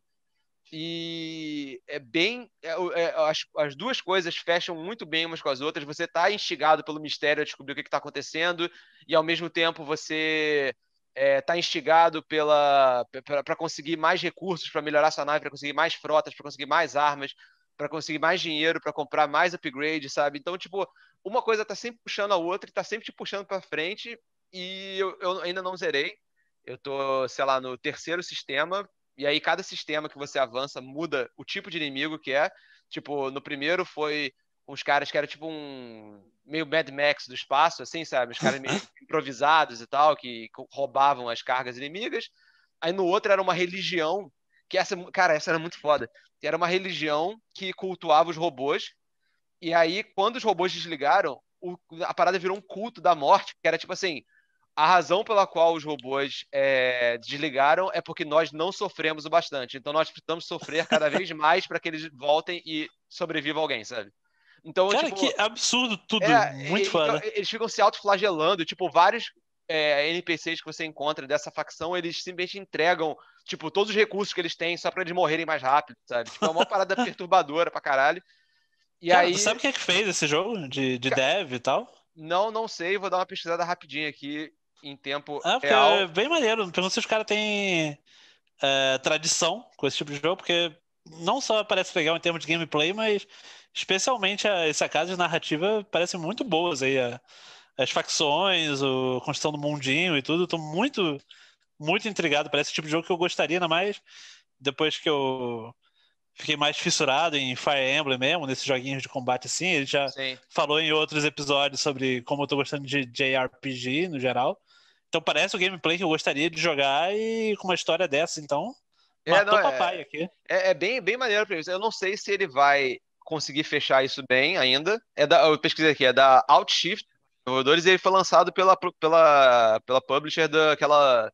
e é bem. É, é, as, as, duas coisas fecham muito bem umas com as outras. Você está instigado pelo mistério a descobrir o que está acontecendo, e ao mesmo tempo você está é, tá instigado pela para conseguir mais recursos para melhorar sua nave, para conseguir mais frotas, para conseguir mais armas para conseguir mais dinheiro, para comprar mais upgrade, sabe? Então, tipo, uma coisa tá sempre puxando a outra está tá sempre te puxando para frente. E eu, eu, ainda não zerei. Eu tô, sei lá, no terceiro sistema. E aí, cada sistema que você avança muda o tipo de inimigo que é. Tipo, no primeiro foi uns caras que era tipo um meio Mad Max do espaço, assim, sabe? Os caras meio improvisados e tal, que roubavam as cargas inimigas. Aí no outro era uma religião que essa, cara, essa era muito foda. Era uma religião que cultuava os robôs. E aí, quando os robôs desligaram, o, a parada virou um culto da morte, que era tipo assim: a razão pela qual os robôs é, desligaram é porque nós não sofremos o bastante. Então nós precisamos sofrer cada vez mais para que eles voltem e sobreviva alguém, sabe? Então, Cara, tipo, que absurdo tudo. É, Muito foda. Então, eles ficam se autoflagelando. Tipo, vários é, NPCs que você encontra dessa facção, eles simplesmente entregam tipo, todos os recursos que eles têm só pra eles morrerem mais rápido, sabe? Tipo, é uma parada perturbadora pra caralho. E Cara, aí... Tu sabe o que é que fez esse jogo de, de dev e tal? Não, não sei, vou dar uma pesquisada rapidinho aqui em tempo ah, real. É bem maneiro, pergunto se os caras têm é, tradição com esse tipo de jogo, porque não só parece legal em termos de gameplay, mas especialmente a, essa casa de narrativa parece muito boas aí. A, as facções, a construção do mundinho e tudo, estou muito muito intrigado. Parece o tipo de jogo que eu gostaria, ainda mais depois que eu fiquei mais fissurado em Fire Emblem mesmo, nesses joguinhos de combate assim. Ele já Sim. falou em outros episódios sobre como eu tô gostando de JRPG no geral. Então parece o gameplay que eu gostaria de jogar e com uma história dessa, então. É, não, papai é, aqui. É, é, bem, bem maneiro pra mim. Eu não sei se ele vai conseguir fechar isso bem ainda. É da, eu pesquisei aqui, é da Outshift e ele foi lançado pela, pela, pela publisher daquela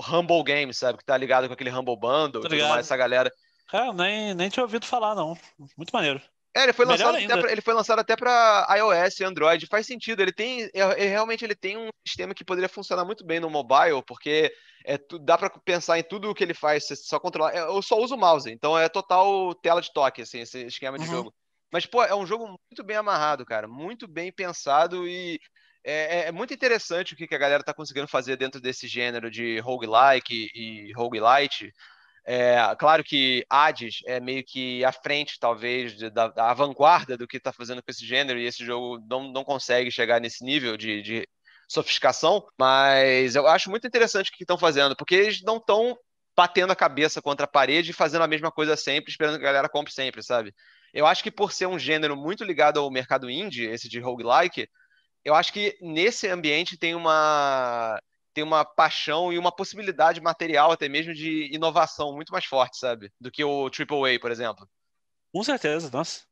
Humble Games, sabe? Que tá ligado com aquele Humble Bundle, tá tudo mais, essa galera. É, nem, nem tinha ouvido falar, não. Muito maneiro. É, ele foi, lançado até pra, ele foi lançado até para iOS e Android. Faz sentido. Ele tem, ele, é, é, realmente ele tem um sistema que poderia funcionar muito bem no mobile, porque é, tu, dá para pensar em tudo o que ele faz. Você só controlar. É, eu só uso o mouse, então é total tela de toque, assim, esse esquema uhum. de jogo. Mas, pô, é um jogo muito bem amarrado, cara. Muito bem pensado e é, é, é, muito interessante o que, que a galera está conseguindo fazer dentro desse gênero de roguelike e roguelite. É, claro que Hades é meio que à frente, talvez, de, da, da vanguarda do que está fazendo com esse gênero, e esse jogo não, não consegue chegar nesse nível de, de sofisticação, mas eu acho muito interessante o que estão fazendo, porque eles não estão batendo a cabeça contra a parede e fazendo a mesma coisa sempre, esperando que a galera compre sempre, sabe? Eu acho que por ser um gênero muito ligado ao mercado indie, esse de roguelike, eu acho que nesse ambiente tem uma tem uma paixão e uma possibilidade material até mesmo de inovação muito mais forte, sabe? Do que o AAA, por exemplo. Com certeza, nossa.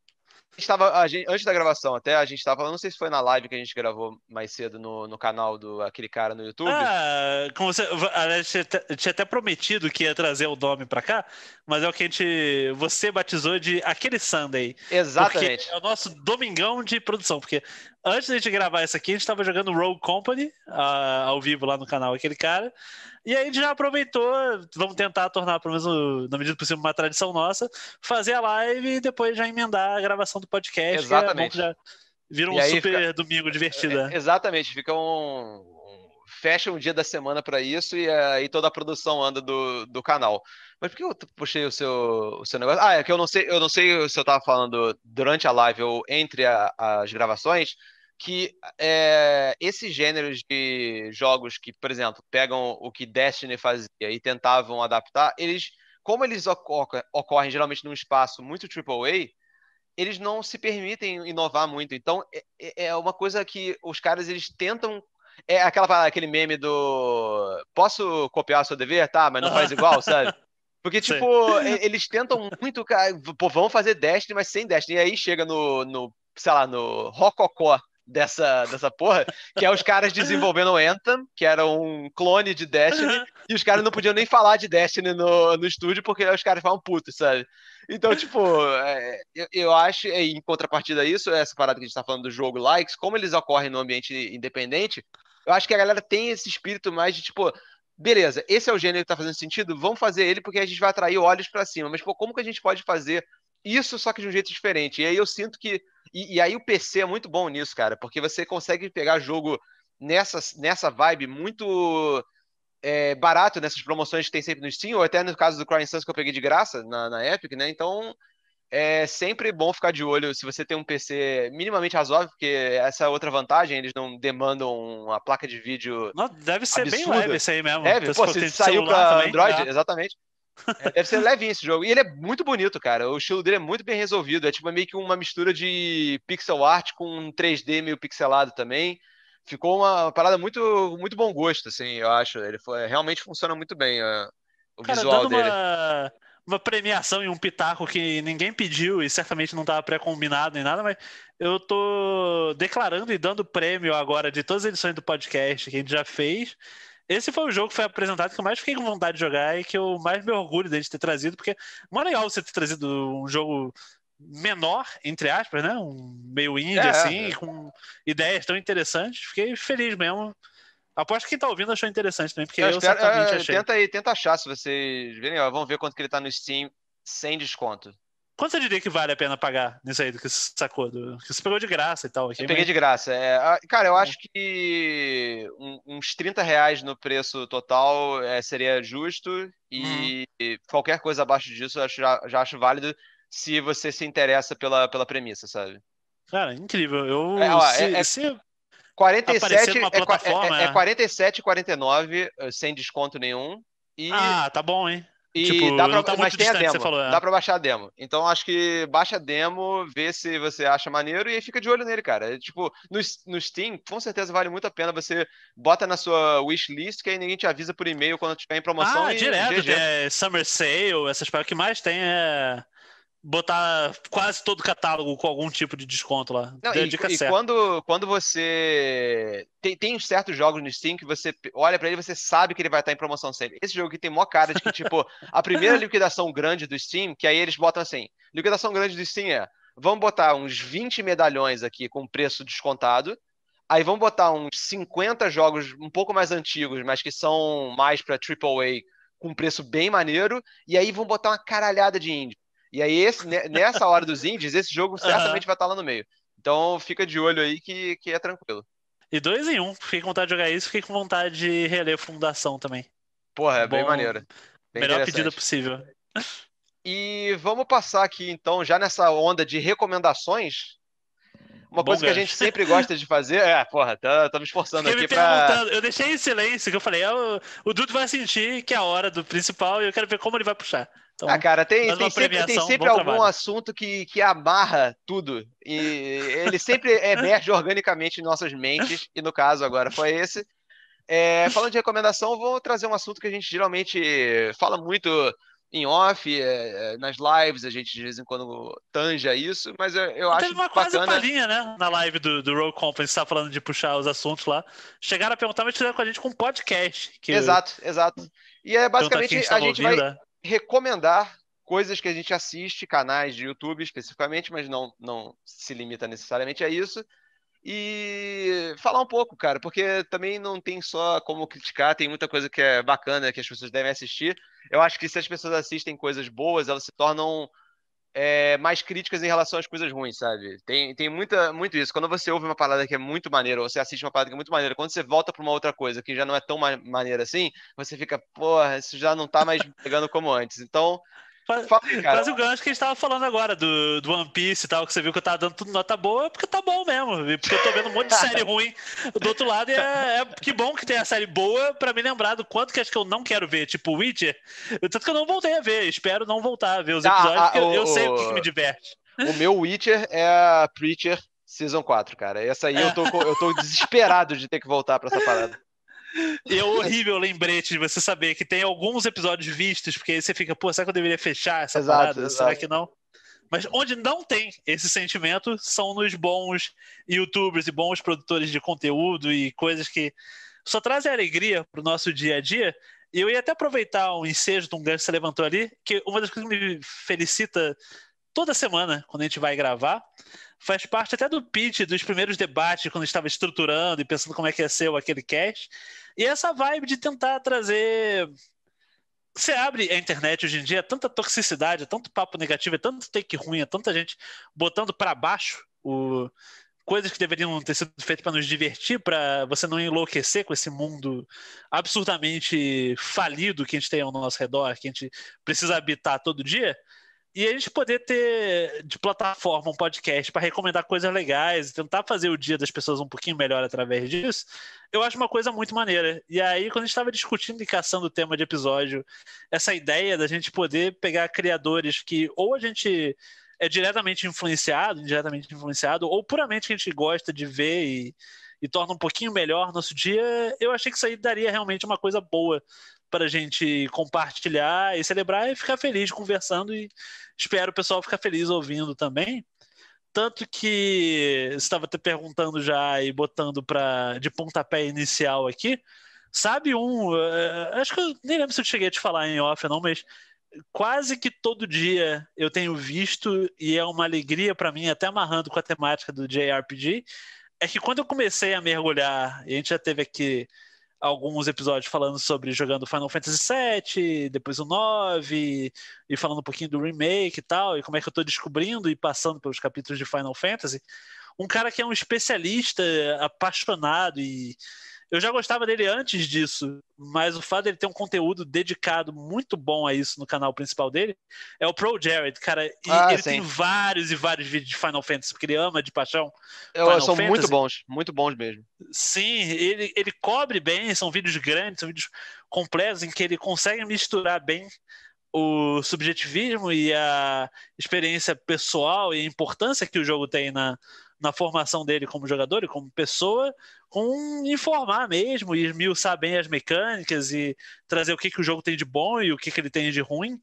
A gente tava, a gente, antes da gravação até, a gente estava não sei se foi na live que a gente gravou mais cedo no, no canal do aquele cara no YouTube. Ah, como você, a gente tinha até prometido que ia trazer o nome para cá, mas é o que a gente, você batizou de aquele Sunday. Exatamente. É o nosso domingão de produção, porque Antes da gente gravar essa aqui, a gente estava jogando Rogue Company ao vivo lá no canal, aquele cara. E aí a gente já aproveitou, vamos tentar tornar, pelo menos na medida do possível, uma tradição nossa, fazer a live e depois já emendar a gravação do podcast. Exatamente. Que é bom que já vira um super fica... domingo divertido. Né? É, exatamente, fica um fecha um dia da semana para isso e aí toda a produção anda do, do canal. Mas por que eu puxei o seu, o seu negócio? Ah, é que eu não sei, eu não sei se eu estava falando durante a live ou entre a, as gravações, que é, esses gêneros de jogos que, por exemplo, pegam o que Destiny fazia e tentavam adaptar, eles, como eles ocorrem, ocorrem geralmente num espaço muito AAA, eles não se permitem inovar muito. Então, é, é, é uma coisa que os caras eles tentam é aquela, aquele meme do. Posso copiar o seu dever? Tá, mas não faz igual, sabe? Porque, tipo, Sim. eles tentam muito. Pô, vamos fazer Destiny, mas sem Destiny. E aí chega no, no sei lá, no Rococó dessa, dessa porra, que é os caras desenvolvendo Anthem, que era um clone de Destiny, e os caras não podiam nem falar de Destiny no, no estúdio, porque os caras falam puto sabe? Então, tipo, é, eu, eu, acho, em contrapartida a isso, essa parada que a gente tá falando do jogo likes, como eles ocorrem no ambiente independente, eu acho que a galera tem esse espírito mais de tipo, beleza, esse é o gênero que tá fazendo sentido, vamos fazer ele porque a gente vai atrair olhos para cima. Mas, pô, como que a gente pode fazer isso só que de um jeito diferente? E aí eu sinto que. E, e aí o PC é muito bom nisso, cara, porque você consegue pegar jogo nessa, nessa vibe muito. É, barato nessas promoções que tem sempre no Steam, ou até no caso do Crying Suns que eu peguei de graça na, na Epic, né? Então, é sempre bom ficar de olho se você tem um PC minimamente razoável, porque essa é outra vantagem, eles não demandam uma placa de vídeo. Não, deve ser absurda. bem leve isso aí mesmo. Deve, é, pô, se saiu para Android, exatamente. Deve ser levinho esse jogo. E ele é muito bonito, cara. O estilo dele é muito bem resolvido. É tipo meio que uma mistura de pixel art com um 3D meio pixelado também. Ficou uma parada muito, muito bom gosto, assim, eu acho. Ele foi, realmente funciona muito bem uh, o cara, visual dele. Uma uma premiação e um pitaco que ninguém pediu e certamente não estava pré-combinado nem nada, mas eu tô declarando e dando prêmio agora de todas as edições do podcast que a gente já fez. Esse foi o jogo que foi apresentado que eu mais fiquei com vontade de jogar e que eu mais me orgulho de ter trazido, porque é mó legal você ter trazido um jogo menor, entre aspas, né? Um meio indie, é, assim, é. com ideias tão interessantes. Fiquei feliz mesmo. Aposto que quem tá ouvindo achou interessante também, porque eu, eu espero, certamente é, achei. Tenta aí, tenta achar se vocês verem. Ó, vamos ver quanto que ele tá no Steam sem desconto. Quanto você diria que vale a pena pagar nisso aí do que você sacou? Do, que você pegou de graça e tal. Eu peguei de graça. É, cara, eu é. acho que uns 30 reais no preço total é, seria justo. E hum. qualquer coisa abaixo disso eu acho, já, já, acho válido se você se interessa pela, pela premissa, sabe? Cara, incrível. Eu, é, ó, se, é, se, 47 é é, é, é, é, 47 49 eh, sem desconto nenhum. E, ah, tá bom, hein? E tipo, dá pra, tá mas tem a demo. Falou, é. Dá pra baixar a demo. Então acho que baixa a demo, vê se você acha maneiro e fica de olho nele, cara. É, tipo, no, no Steam, com certeza vale muito a pena. Você bota na sua wishlist, que aí ninguém te avisa por e-mail quando tiver em promoção. Ah, direto, é Summer Sale, essas paradas que mais tem é botar quase todo o catálogo com algum tipo de desconto lá. Não, e, dica e certa. quando, quando você. Tem, tem certos jogos no Steam que você olha para ele e você sabe que ele vai estar em promoção sempre. Esse jogo aqui tem mó cara de que, tipo, a primeira liquidação grande do Steam, que aí eles botam assim: liquidação grande do Steam é. Vamos botar uns 20 medalhões aqui com preço descontado. Aí vamos botar uns 50 jogos um pouco mais antigos, mas que são mais para AAA, com preço bem maneiro. E aí vamos botar uma caralhada de indie. E aí, esse, nessa hora dos indies, esse jogo certamente uhum. vai estar tá lá no meio. Então fica de olho aí que, que é tranquilo. E dois em um, fiquei com vontade de jogar isso, fiquei com vontade de reler Fundação também. Porra, é Bom, bem maneiro. Bem melhor pedido possível. E vamos passar aqui, então, já nessa onda de recomendações. Uma Bom coisa gancho. que a gente sempre gosta de fazer. É, porra, tá, tá me esforçando Fiquei aqui me pra. Eu deixei em silêncio, que eu falei, é, o, o Dudu vai sentir que é a hora do principal e eu quero ver como ele vai puxar. Ah, então, ah, cara, tem, tem sempre, tem sempre algum trabalho. assunto que, que amarra tudo. E ele sempre emerge organicamente em nossas mentes, e no caso agora foi esse. É, falando de recomendação, vou trazer um assunto que a gente geralmente fala muito em off, é, é nas lives, a gente de vez em quando tanja isso, mas eu, eu acho Teve uma bacana... quase palhinha, né, na live do, do Roll Conference, você tá falando de puxar os assuntos lá. Chegaram a perguntar, mas tiveram com a gente com um podcast. Que... Exato, exato. E é basicamente a, a gente ouvindo, vai... Né? recomendar coisas que a gente assiste, canais de YouTube especificamente, mas não, não se limita necessariamente a isso. E falar um pouco, cara, porque também não tem só como criticar, tem muita coisa que é bacana que as pessoas devem assistir. Eu acho que se as pessoas assistem coisas boas, elas se tornam é, mais críticas em relação às coisas ruins, sabe? Tem, tem muita, muito isso. Quando você ouve uma parada que é muito maneira, ou você assiste uma parada que é muito maneira, quando você volta pra uma outra coisa que já não é tão ma maneira assim, você fica, porra, isso já não tá mais pegando como antes. Então, Faz, Falei, faz o gancho que a gente tava falando agora do, do One Piece e tal, que você viu que eu tá tava dando tudo nota boa, é porque tá bom mesmo. Porque eu tô vendo um monte de série ruim do outro lado. E é, é, que bom que tem a série boa pra me lembrar do quanto que acho que eu não quero ver, tipo Witcher. Tanto que eu não voltei a ver, espero não voltar a ver os ah, episódios, ah, ah, porque o, eu, sei o que me diverte. O meu Witcher é a Preacher Season 4, cara. Essa aí eu tô, eu tô desesperado de ter que voltar pra essa parada. E é horrível o lembrete de você saber que tem alguns episódios vistos, porque aí você fica, pô, será que eu deveria fechar essa exato, parada? Exato. Será que não? Mas onde não tem esse sentimento são nos bons youtubers e bons produtores de conteúdo e coisas que só trazem alegria para o nosso dia a dia. E eu ia até aproveitar um ensejo de um gancho que você levantou ali, que uma das coisas que me felicita toda semana quando a gente vai gravar faz parte até do pitch dos primeiros debates, quando estava estruturando e pensando como é que ia ser aquele cast. E essa vibe de tentar trazer. Você abre a internet hoje em dia, tanta toxicidade, é tanto papo negativo, é tanto take ruim, é tanta gente botando para baixo o... coisas que deveriam ter sido feitas para nos divertir, para você não enlouquecer com esse mundo absurdamente falido que a gente tem ao nosso redor, que a gente precisa habitar todo dia e a gente poder ter de plataforma um podcast para recomendar coisas legais e tentar fazer o dia das pessoas um pouquinho melhor através disso, eu acho uma coisa muito maneira. E aí, quando a gente estava discutindo e caçando o tema de episódio, essa ideia da gente poder pegar criadores que ou a gente é diretamente influenciado, indiretamente influenciado, ou puramente que a gente gosta de ver e, e torna um pouquinho melhor nosso dia, eu achei que isso aí daria realmente uma coisa boa para a gente compartilhar e celebrar e ficar feliz conversando e espero o pessoal ficar feliz ouvindo também. Tanto que estava até perguntando já e botando pra, de pontapé inicial aqui. Sabe um, eh, acho que eu nem lembro se eu cheguei a te falar em off não, mas quase que todo dia eu tenho visto e é uma alegria para mim, até amarrando com a temática do JRPG, é que quando eu comecei a mergulhar, e a gente já teve aqui alguns episódios falando sobre jogando Final Fantasy VII, depois o 9, e falando um pouquinho do remake e tal, e como é que eu tô descobrindo e passando pelos capítulos de Final Fantasy. Um cara que é um especialista apaixonado e eu já gostava dele antes disso, mas o fato dele ter um conteúdo dedicado muito bom a isso no canal principal dele é o Pro Jared, cara. E ah, ele sim. tem vários e vários vídeos de Final Fantasy, porque ele ama de paixão. Eu, são Fantasy. muito bons, muito bons mesmo. Sim, ele, ele cobre bem, são vídeos grandes, são vídeos completos em que ele consegue misturar bem o subjetivismo e a experiência pessoal e a importância que o jogo tem na, na formação dele como jogador e como pessoa, com informar mesmo e esmiuçar bem as mecânicas e trazer o que, que o jogo tem de bom e o que, que ele tem de ruim.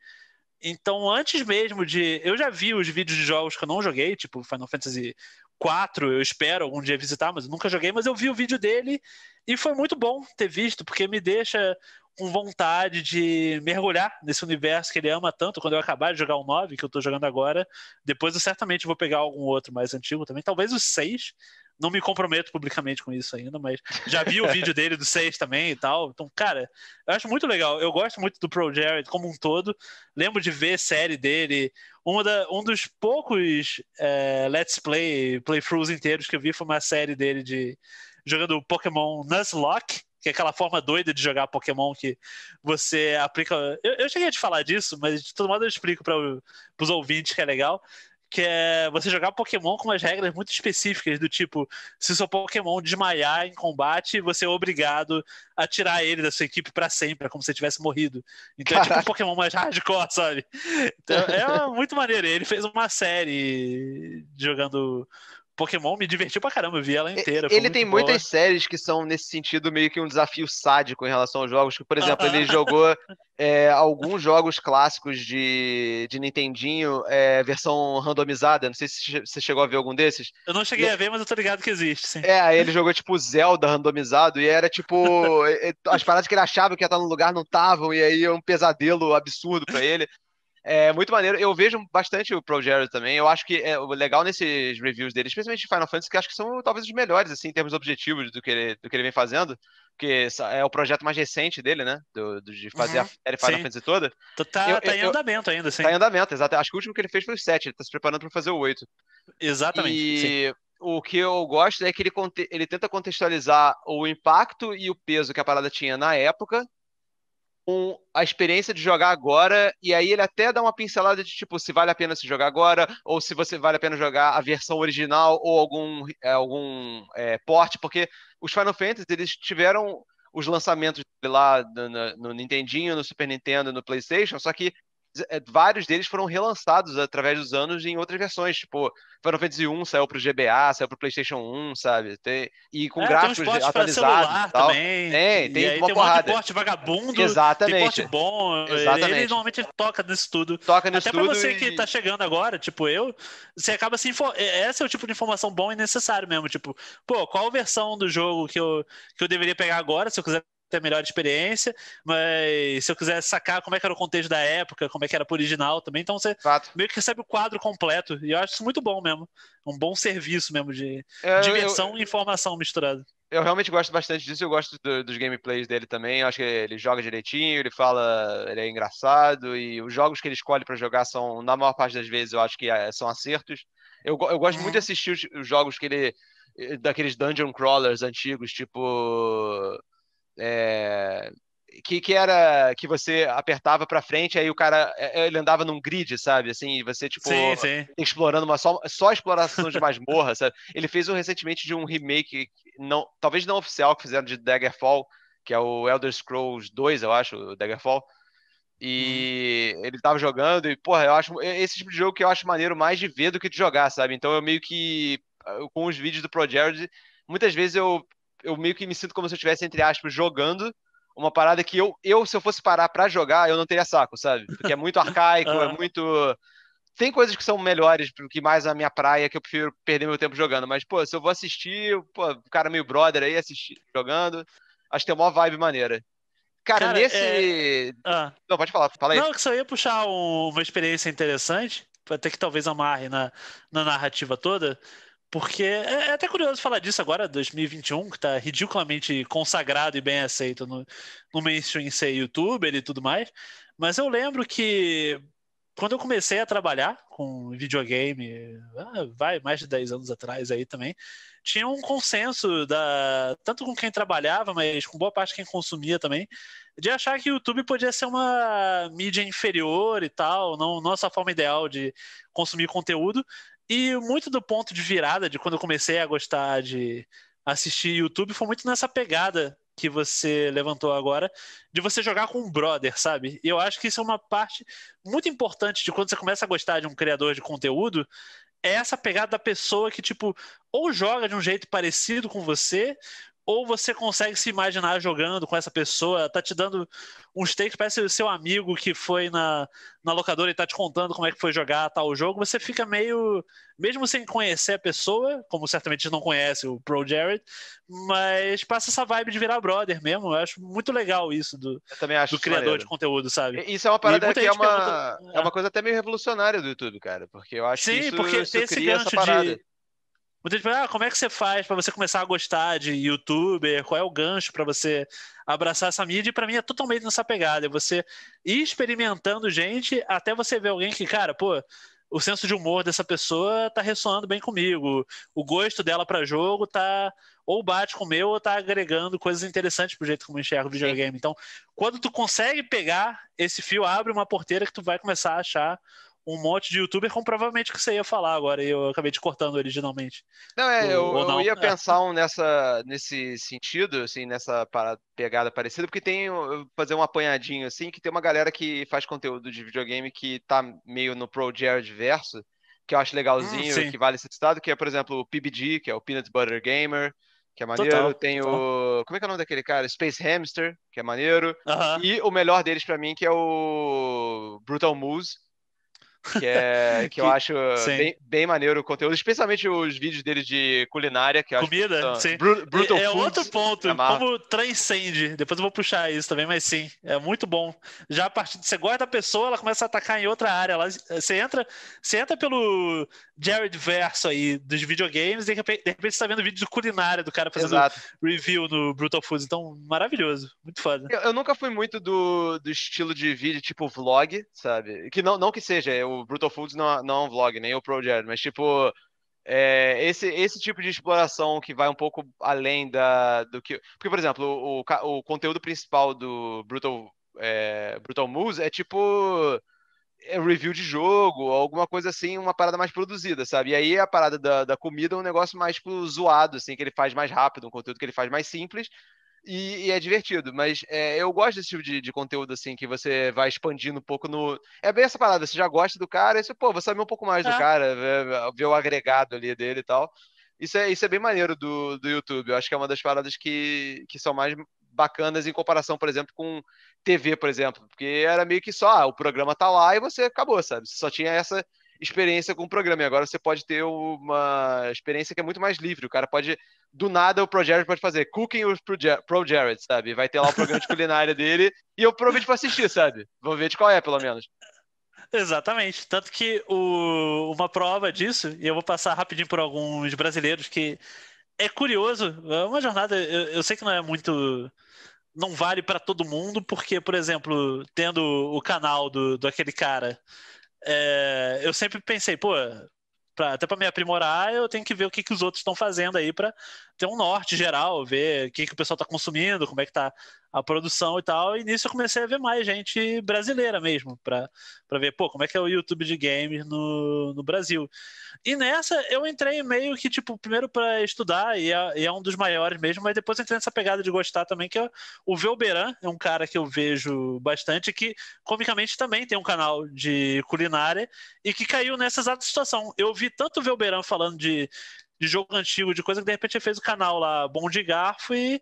Então, antes mesmo de. Eu já vi os vídeos de jogos que eu não joguei, tipo Final Fantasy IV, eu espero algum dia visitar, mas eu nunca joguei, mas eu vi o vídeo dele e foi muito bom ter visto, porque me deixa com vontade de mergulhar nesse universo que ele ama tanto. Quando eu acabar de jogar o 9, que eu estou jogando agora, depois eu certamente vou pegar algum outro mais antigo também, talvez o 6. Não me comprometo publicamente com isso ainda, mas já vi o vídeo dele do 6 também e tal. Então, cara, eu acho muito legal. Eu gosto muito do Pro Jared como um todo. Lembro de ver série dele. Uma da, um dos poucos é, Let's Play, playthroughs inteiros que eu vi foi uma série dele de jogando Pokémon Nuzlocke que é aquela forma doida de jogar Pokémon que você aplica. Eu, eu cheguei a te falar disso, mas de todo modo eu explico para os ouvintes que é legal. Que é você jogar Pokémon com umas regras muito específicas, do tipo, se seu Pokémon desmaiar em combate, você é obrigado a tirar ele da sua equipe para sempre, é como se tivesse morrido. Então Caraca. é tipo um Pokémon mais hardcore, sabe? Então, é muito maneiro. Ele fez uma série jogando Pokémon me divertiu pra caramba, eu vi ela inteira. Ele tem boa. muitas séries que são, nesse sentido, meio que um desafio sádico em relação aos jogos. por exemplo, ele jogou é, alguns jogos clássicos de, de Nintendinho, é, versão randomizada. Não sei se você chegou a ver algum desses. Eu não cheguei e... a ver, mas eu tô ligado que existe, sim. É, ele jogou tipo Zelda randomizado e era tipo. as paradas que ele achava que ia estar no lugar não estavam, e aí é um pesadelo absurdo para ele. É muito maneiro. Eu vejo bastante o Progero também. Eu acho que é o legal nesses reviews dele, especialmente de Final Fantasy, que acho que são talvez os melhores, assim, em termos objetivos do que ele, do que ele vem fazendo. Porque é o projeto mais recente dele, né? Do, do de fazer uhum. a série Final sim. Fantasy toda. Tá, tá, tá eu, eu, em andamento ainda, sim. Tá em andamento, exato. Acho que o último que ele fez foi o 7, ele tá se preparando para fazer o 8. Exatamente. E... Sim o que eu gosto é que ele, ele tenta contextualizar o impacto e o peso que a parada tinha na época com a experiência de jogar agora, e aí ele até dá uma pincelada de tipo se vale a pena se jogar agora, ou se você vale a pena jogar a versão original ou algum, é, algum é, porte, porque os Final Fantasy eles tiveram os lançamentos lá no, no, no Nintendinho, no Super Nintendo, no PlayStation, só que é, vários deles foram relançados através dos anos em outras versões, tipo Final Fantasy 1 saiu pro GBA, saiu pro PlayStation 1, sabe? Tem, e com é, gráficos tem atualizados e tal. Também. É, tem, tem e uma tem porrada. Tem um porte vagabundo, Exatamente. tem bom, Exatamente. Ele, ele normalmente toca nisso tudo. Toca nisso Até tudo pra você e... que tá chegando agora, tipo eu, você acaba assim esse é o tipo de informação bom e necessário mesmo, tipo, pô, qual versão do jogo que eu, que eu deveria pegar agora se eu quiser ter a melhor experiência, mas se eu quiser sacar como é que era o contexto da época, como é que era pro original também, então você Fato. meio que recebe o quadro completo, e eu acho isso muito bom mesmo. Um bom serviço mesmo de é, eu, diversão eu, e informação misturada. Eu realmente gosto bastante disso, eu gosto do, dos gameplays dele também, eu acho que ele joga direitinho, ele fala, ele é engraçado, e os jogos que ele escolhe para jogar são, na maior parte das vezes, eu acho que eh, são acertos. Eu, eu gosto uhum. muito de assistir os, os jogos que ele eh, daqueles dungeon crawlers antigos, tipo é, que, que era que você apertava para frente, aí o cara é, é, ele andava num grid, sabe? Assim, você, tipo, sim, sim. explorando uma só, só exploração de masmorra, sabe? Ele fez um recentemente de um remake, não, talvez não oficial, que fizeram de Daggerfall, que é o Elder Scrolls 2, eu acho, o Daggerfall. E hum. ele tava jogando, e, porra, eu acho esse tipo de jogo que eu acho maneiro mais de ver do que de jogar, sabe? Então eu meio que, ah, com os vídeos do Pro Jared, muitas vezes eu eu meio que me sinto como se eu estivesse, entre aspas, jogando uma parada que eu, eu se eu fosse parar para jogar, eu não teria saco, sabe? Porque é muito arcaico, é muito. Tem coisas que são melhores do que mais a minha praia, que eu prefiro perder meu tempo jogando. Mas, pô, se eu vou assistir, pô, o cara meio brother aí assistir, jogando, acho que tem uma vibe maneira. Cara, cara nesse. É... Ah. Não, pode falar, fala aí. Não, que só ia puxar um, uma experiência interessante, até que talvez amarre na, na narrativa toda porque é, é até curioso falar disso agora, 2021, que está ridiculamente consagrado e bem aceito no, no mainstream ser youtuber e tudo mais. Mas eu lembro que quando eu comecei a trabalhar com videogame, ah, vai mais de 10 anos atrás aí também, tinha um consenso, da, tanto com quem trabalhava, mas com boa parte quem consumia também, de achar que o YouTube podia ser uma mídia inferior e tal, não, não é a sua forma ideal de consumir conteúdo, e muito do ponto de virada de quando eu comecei a gostar de assistir YouTube foi muito nessa pegada que você levantou agora, de você jogar com um brother, sabe? E eu acho que isso é uma parte muito importante de quando você começa a gostar de um criador de conteúdo, é essa pegada da pessoa que, tipo, ou joga de um jeito parecido com você, ou você consegue se imaginar jogando com essa pessoa, tá te dando uns takes, parece o seu amigo que foi na, na locadora e tá te contando como é que foi jogar tal jogo, você fica meio, mesmo sem conhecer a pessoa, como certamente não conhece o Pro Jared, mas passa essa vibe de virar brother mesmo, eu acho muito legal isso do, do criador maneiro. de conteúdo, sabe? Isso é uma parada que é uma, pergunta... é uma é. coisa até meio revolucionária do YouTube, cara, porque eu acho Sim, que isso, porque isso esse gancho de Muita gente fala, ah, como é que você faz para você começar a gostar de youtuber? Qual é o gancho para você abraçar essa mídia? E para mim é totalmente nessa pegada, é você ir experimentando gente até você ver alguém que, cara, pô, o senso de humor dessa pessoa tá ressoando bem comigo, o gosto dela para jogo tá ou bate com o meu ou tá agregando coisas interessantes pro jeito como eu enxergo o videogame. Então, quando tu consegue pegar esse fio, abre uma porteira que tu vai começar a achar um monte de youtuber, como provavelmente que você ia falar agora, e eu acabei te cortando originalmente. Não, é, eu, ou não. eu ia é. pensar um nessa, nesse sentido, assim, nessa pegada parecida, porque tem, fazer um apanhadinho, assim, que tem uma galera que faz conteúdo de videogame que tá meio no Pro Jared verso, que eu acho legalzinho, hum, que vale ser citado, que é, por exemplo, o PBG, que é o Peanut Butter Gamer, que é maneiro. Total, tem total. o. Como é que é o nome daquele cara? Space Hamster, que é maneiro. Uh -huh. E o melhor deles para mim, que é o Brutal Moose, que, é, que, que eu acho bem, bem, maneiro o conteúdo, especialmente os vídeos dele de culinária, que eu Comida, acho sim. Br brutal é, é outro ponto, é como transcende. Depois eu vou puxar isso também, mas sim, é muito bom. Já a partir de você gosta da pessoa, ela começa a atacar em outra área. Ela, você entra, você entra pelo Jared Verso aí dos videogames e de repente, de repente você tá vendo vídeo de culinária do cara fazendo Exato. review no Brutal Foods. Então, maravilhoso. Muito foda. Eu, eu, nunca fui muito do, do estilo de vídeo tipo vlog, sabe? Que não, não que seja, o Brutal Foods não, é, não é um vlog, nem o Pro Jared, mas tipo. É, esse, esse tipo de exploração que vai um pouco além da, do que. Porque, por exemplo, o, o, o conteúdo principal do Brutal, é, Brutal Moose é tipo é, review de jogo, alguma coisa assim, uma parada mais produzida, sabe? E aí a parada da, da comida é um negócio mais tipo, zoado, assim, que ele faz mais rápido, um conteúdo que ele faz mais simples e, e é divertido. Mas é, eu gosto desse tipo de, de, conteúdo, assim, que você vai expandindo um pouco no. É bem essa parada, você já gosta do cara, e você, pô, vou saber um pouco mais do é. cara, ver, ver, o agregado ali dele e tal. Isso é, isso é bem maneiro do, do YouTube. Eu acho que é uma das paradas que, que são mais bacanas em comparação, por exemplo, com TV, por exemplo, porque era meio que só ah, o programa tá lá e você acabou, sabe? Você só tinha essa experiência com o programa. E agora você pode ter uma experiência que é muito mais livre. O cara pode, do nada, o Pro Jared pode fazer Cooking with Pro Jared, sabe? Vai ter lá o programa de culinária dele e eu prometo para assistir, sabe? Vou ver de qual é, pelo menos. Exatamente. Tanto que o, uma prova disso, e eu vou passar rapidinho por alguns brasileiros que é curioso, é uma jornada. Eu, eu sei que não é muito. Não vale para todo mundo, porque, por exemplo, tendo o canal do, do aquele cara, é, eu sempre pensei, pô, pra, até para me aprimorar, eu tenho que ver o que, que os outros estão fazendo aí para ter um norte geral, ver o que, que o pessoal está consumindo, como é que tá a produção e tal. E nisso eu comecei a ver mais gente brasileira mesmo, para ver, pô, como é que é o YouTube de games no, no Brasil. E nessa eu entrei meio que, tipo, primeiro para estudar, e é, e é, um dos maiores mesmo, mas depois entrei nessa pegada de gostar também, que é o Velberan, é um cara que eu vejo bastante, que comicamente também tem um canal de culinária, e que caiu nessa exata situação. Eu vi tanto o Velberan falando de de jogo antigo, de coisa que de repente ele fez o canal lá, Bom de Garfo, e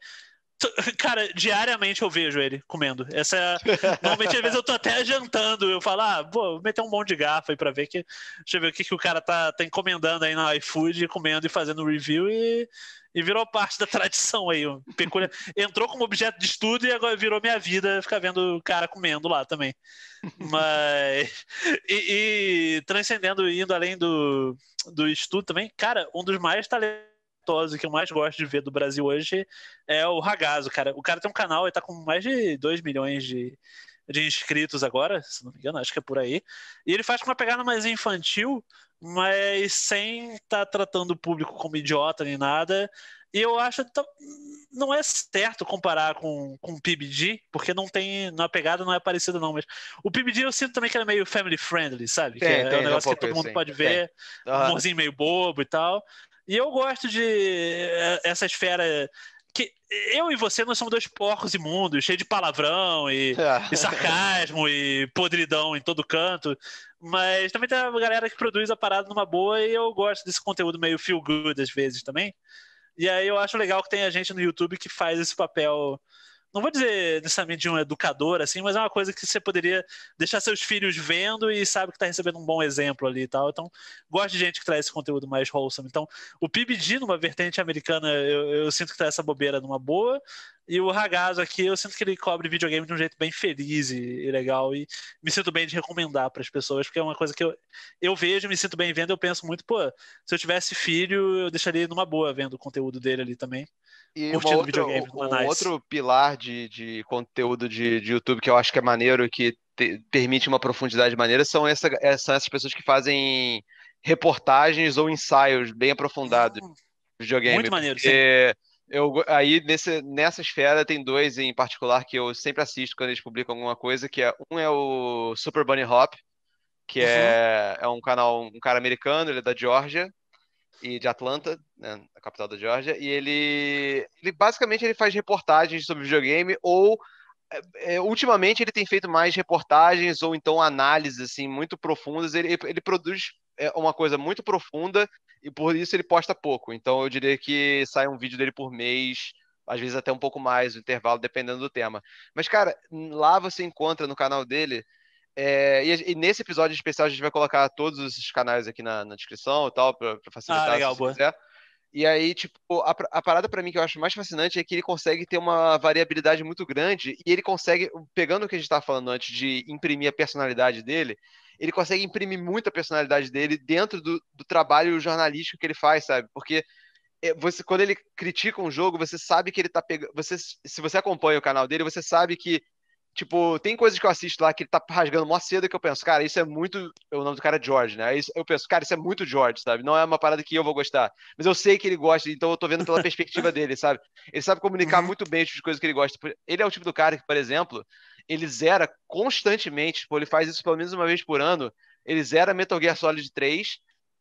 Cara, diariamente eu vejo ele comendo. Essa, é normalmente, às vezes eu tô até adiantando. Eu falo, ah, vou meter um monte de garfo aí pra ver que. Deixa eu ver o que, que o cara tá, tá encomendando aí na iFood, comendo e fazendo review e, e virou parte da tradição aí. Peculiar. Entrou como objeto de estudo e agora virou minha vida ficar vendo o cara comendo lá também. Mas. E, e transcendendo, indo além do, do estudo também, cara, um dos mais talentosos talentoso que eu mais gosto de ver do Brasil hoje é o ragazo, cara. O cara tem um canal, ele tá com mais de 2 milhões de, de inscritos agora, se não me engano, acho que é por aí. E ele faz com uma pegada mais infantil, mas sem estar tá tratando o público como idiota nem nada. E eu acho que tá, não é certo comparar com, com o PBG, porque não tem, na pegada não é parecido não, mas o PBG eu sinto também que ele é meio family friendly, sabe? Tem, que é, tem, é um negócio é que todo mundo assim, pode ver, tem. uhum. um meio bobo e tal. E eu gosto de eh, essa esfera que eu e você não somos dois porcos imundos, cheio de palavrão e, é. e, sarcasmo e podridão em todo canto. Mas também tem uma galera que produz a parada numa boa e eu gosto desse conteúdo meio feel good às vezes também. E aí eu acho legal que tem a gente no YouTube que faz esse papel não vou dizer necessariamente de um educador, assim, mas é uma coisa que você poderia deixar seus filhos vendo e sabe que está recebendo um bom exemplo ali e tal. Então, gosto de gente que traz esse conteúdo mais wholesome. Então, o PBD, numa vertente americana, eu, eu sinto que traz tá essa bobeira numa boa. E o Ragazzo aqui, eu sinto que ele cobre videogame de um jeito bem feliz e, e legal. E me sinto bem de recomendar para as pessoas, porque é uma coisa que eu, eu vejo, me sinto bem vendo. Eu penso muito, pô, se eu tivesse filho, eu deixaria numa boa vendo o conteúdo dele ali também. E curtindo outra, um nice. outro pilar de, de conteúdo de, de YouTube que eu acho que é maneiro, que te, permite uma profundidade maneira, são, essa, é, são essas pessoas que fazem reportagens ou ensaios bem aprofundados hum. de videogame. Muito maneiro, porque... sim. Eu, aí nesse, nessa esfera tem dois em particular que eu sempre assisto quando eles publicam alguma coisa, que é um é o Super Bunny Hop, que uhum. é, é um canal, um cara americano, ele é da Georgia, e de Atlanta, né, a capital da Georgia, e ele, ele basicamente ele faz reportagens sobre videogame ou é, é ultimamente ele tem feito mais reportagens ou então análises assim muito profundas. Ele, ele produz é, uma coisa muito profunda e por isso ele posta pouco. Então eu diria que sai um vídeo dele por mês, às vezes até um pouco mais, o intervalo dependendo do tema. Mas cara, lá você encontra no canal dele é, e, e, nesse episódio especial a gente vai colocar todos os canais aqui na, na descrição e tal, para ah, facilitar ah, legal, se boa. quiser. E aí, tipo, a, a parada para mim que eu acho mais fascinante é que ele consegue ter uma variabilidade muito grande e ele consegue, pegando o que a gente estava falando antes de imprimir a personalidade dele, ele consegue imprimir muita personalidade dele dentro do, do trabalho jornalístico que ele faz, sabe? Porque é, você, quando ele critica um jogo, você sabe que ele tá pegando. Você, se você acompanha o canal dele, você sabe que Tipo, tem coisas que eu assisto lá que ele tá rasgando mó cedo que eu penso, cara, isso é muito. O nome do cara é George, né? Eu penso, cara, isso é muito George, sabe? Não é uma parada que eu vou gostar. Mas eu sei que ele gosta, então eu tô vendo pela perspectiva dele, sabe? Ele sabe comunicar uhum. muito bem as coisas que ele gosta. Ele é o tipo do cara que, por exemplo, ele zera constantemente, tipo, ele faz isso pelo menos uma vez por ano. Ele zera Metal Gear Solid 3,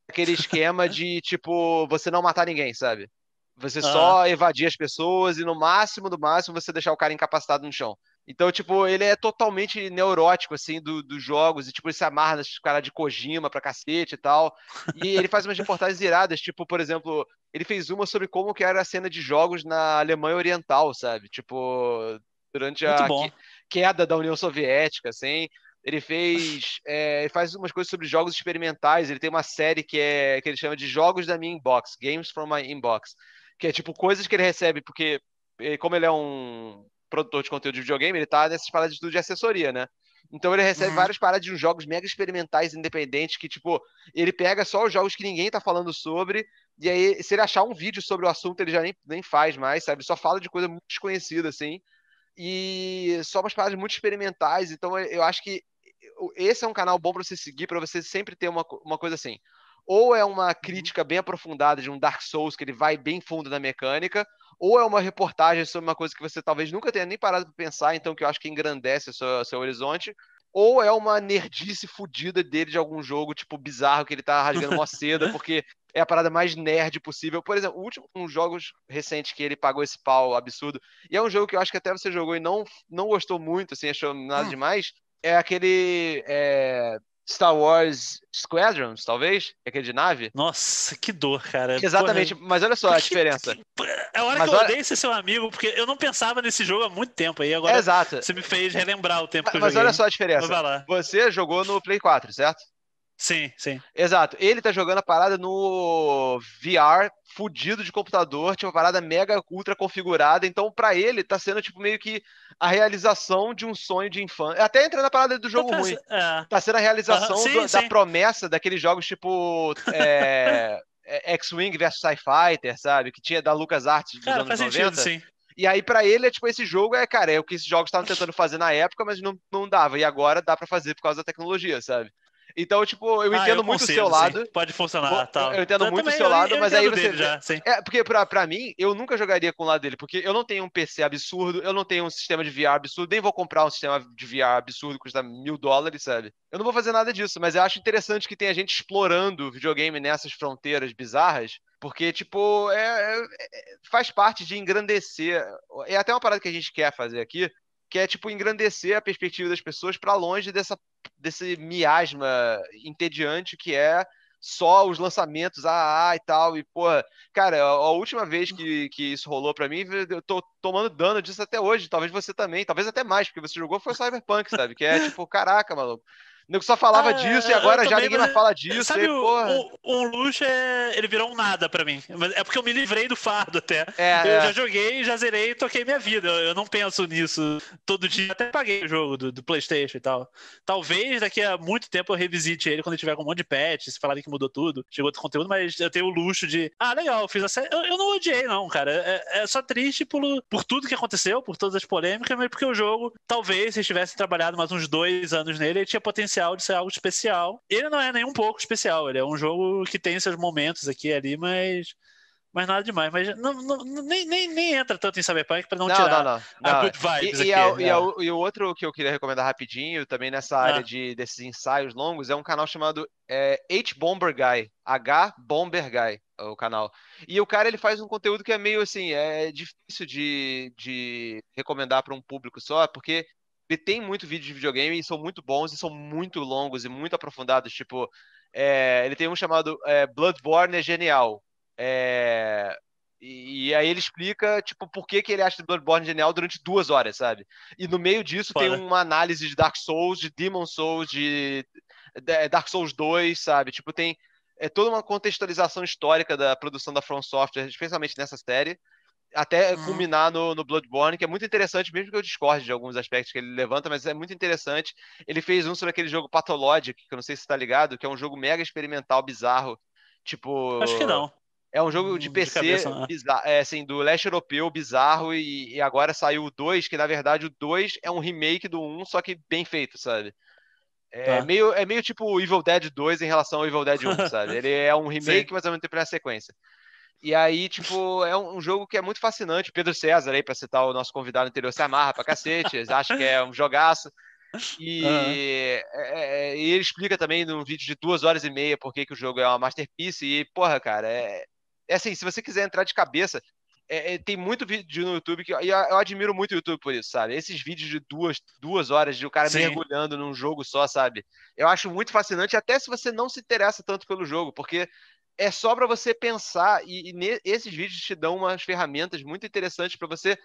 aquele esquema de, tipo, você não matar ninguém, sabe? Você uhum. só evadir as pessoas e no máximo do máximo você deixar o cara incapacitado no chão. Então, tipo, ele é totalmente neurótico, assim, do, dos jogos, e, tipo, ele se amarra nesses cara de Kojima pra cacete e tal. E ele faz umas reportagens iradas, tipo, por exemplo, ele fez uma sobre como que era a cena de jogos na Alemanha Oriental, sabe? Tipo, durante a que, queda da União Soviética, assim. Ele fez. É, ele faz umas coisas sobre jogos experimentais. Ele tem uma série que, é, que ele chama de Jogos da Minha Inbox, Games from My Inbox. Que é tipo coisas que ele recebe, porque é, como ele é um produtor de conteúdo de videogame, ele tá nessas paradas de tudo de assessoria, né? Então ele recebe uhum. várias paradas de jogos mega experimentais, independentes, que, tipo, ele pega só os jogos que ninguém tá falando sobre, e aí, se ele achar um vídeo sobre o assunto, ele já nem, nem faz mais, sabe? Só fala de coisa muito desconhecida, assim. E só umas paradas muito experimentais. Então, eu acho que esse é um canal bom para você seguir, para você sempre ter uma, uma coisa assim. Ou é uma uhum. crítica bem aprofundada de um Dark Souls, que ele vai bem fundo na mecânica, ou é uma reportagem sobre uma coisa que você talvez nunca tenha nem parado para pensar, então que eu acho que engrandece o seu, seu horizonte, ou é uma nerdice fodida dele de algum jogo, tipo, bizarro, que ele tá rasgando uma seda, porque é a parada mais nerd possível. Por exemplo, o último, um jogos recentes que ele pagou esse pau absurdo, e é um jogo que eu acho que até você jogou e não, não gostou muito, assim, achou nada hum. demais, é aquele é, Star Wars Squadrons, talvez? É aquele de nave? Nossa, que dor, cara. Exatamente, Porra. mas olha só a diferença. É hora mas que eu olha... odeio ser seu amigo, porque eu não pensava nesse jogo há muito tempo. aí agora é Exato. você me fez relembrar o tempo mas, que eu joguei. Mas olha só a diferença. Você jogou no Play 4, certo? Sim, sim. Exato. Ele tá jogando a parada no VR fudido de computador, tipo, uma parada mega ultra configurada. Então, para ele, tá sendo, tipo, meio que a realização de um sonho de infância. Até entrando na parada do jogo tá ruim. É. Tá sendo a realização sim, do, sim. da promessa daqueles jogos, tipo. É... é X-Wing versus Sci-Fighter, sabe? Que tinha da LucasArts dos cara, anos faz 90. Sentido, sim. E aí, para ele, é tipo, esse jogo é, cara, é o que esses jogos estavam tentando fazer na época, mas não, não dava. E agora dá para fazer por causa da tecnologia, sabe? Então, tipo, eu ah, entendo eu muito consigo, o seu lado. Sim. Pode funcionar, tá. Eu entendo eu muito também, o seu lado, mas aí você. Já, é, porque pra, pra mim, eu nunca jogaria com o lado dele, porque eu não tenho um PC absurdo, eu não tenho um sistema de VR absurdo, nem vou comprar um sistema de VR absurdo que custa mil dólares, sabe? Eu não vou fazer nada disso, mas eu acho interessante que tenha gente explorando videogame nessas fronteiras bizarras. Porque, tipo, é, é, é faz parte de engrandecer. É até uma parada que a gente quer fazer aqui, que é tipo engrandecer a perspectiva das pessoas para longe dessa, desse miasma entediante que é só os lançamentos, ah, ah e tal, e porra, cara, a, última vez que, que isso rolou para mim, eu tô tomando dano disso até hoje, talvez você também, talvez até mais, porque você jogou foi Cyberpunk, sabe, que é tipo, caraca, maluco, o nego só falava ah, disso e agora já ninguém mas... mais fala disso. Sabe, e, o, o, o luxo é. Ele virou um nada pra mim. É porque eu me livrei do fardo até. É, então, eu é. já joguei, já zerei e toquei minha vida. Eu, eu, não penso nisso todo dia. Até paguei o jogo do, do, PlayStation e tal. Talvez daqui a muito tempo eu revisite ele quando tiver com um monte de patch. Se falarem que mudou tudo, chegou outro conteúdo, mas eu tenho o luxo de. Ah, legal, fiz a série. Eu, eu, não odiei, não, cara. É, é, é só triste por, por tudo que aconteceu, por todas as polêmicas, mas porque o jogo, talvez, se tivesse trabalhado mais uns dois anos nele, ele tinha potencial potencial de ser algo especial. Ele não é nem um pouco especial, ele é um jogo que tem seus momentos aqui e ali, mas mas nada demais. Mas não, não, nem, nem, nem entra tanto em Cyberpunk para não, não, tirar não, não, a good vibes e, é né? e, e, é a, e, o outro que eu queria recomendar rapidinho, também nessa área ah. de, desses ensaios longos, é um canal chamado é, H-Bomber Guy. H-Bomber Guy, é o canal. E o cara, ele faz um conteúdo que é meio assim, é difícil de, de recomendar para um público só, porque ele tem muito vídeo de videogame e são muito bons e são muito longos e muito aprofundados. Tipo, é, ele tem um chamado é, Bloodborne é genial. É, e, e, aí ele explica, tipo, por que, que ele acha Bloodborne genial durante duas horas, sabe? E no meio disso Fala. tem uma análise de Dark Souls, de Demon Souls, de, de é, Dark Souls 2, sabe? Tipo, tem é toda uma contextualização histórica da produção da From Software, especialmente nessa série até hum. culminar no, no, Bloodborne, que é muito interessante, mesmo que eu discorde de alguns aspectos que ele levanta, mas é muito interessante. Ele fez um sobre aquele jogo Pathologic, que eu não sei se tá ligado, que é um jogo mega experimental, bizarro. Tipo. Acho que não. É um jogo de PC, hum, de cabeça, né? bizarro, é, assim, do leste europeu, bizarro, e, e, agora saiu o 2, que na verdade o 2 é um remake do 1, um, só que bem feito, sabe? É, tá. meio, é meio tipo o Evil Dead 2 em relação ao Evil Dead 1, sabe? Ele é um remake, Sim. mas ao mesmo tempo é a sequência. E aí, tipo, é um, um, jogo que é muito fascinante. Pedro César, aí, para citar o nosso convidado anterior, se amarra pra cacete, acha que é um jogaço. E, uhum. é, é, é ele explica também num vídeo de duas horas e meia por que o jogo é uma masterpiece. E, porra, cara, é, é assim, se você quiser entrar de cabeça, é, é tem muito vídeo no YouTube que eu, eu, admiro muito o YouTube por isso, sabe? Esses vídeos de duas, duas horas de o cara Sim. mergulhando num jogo só, sabe? Eu acho muito fascinante, até se você não se interessa tanto pelo jogo, porque é só para você pensar, e, e esses vídeos te dão umas ferramentas muito interessantes para você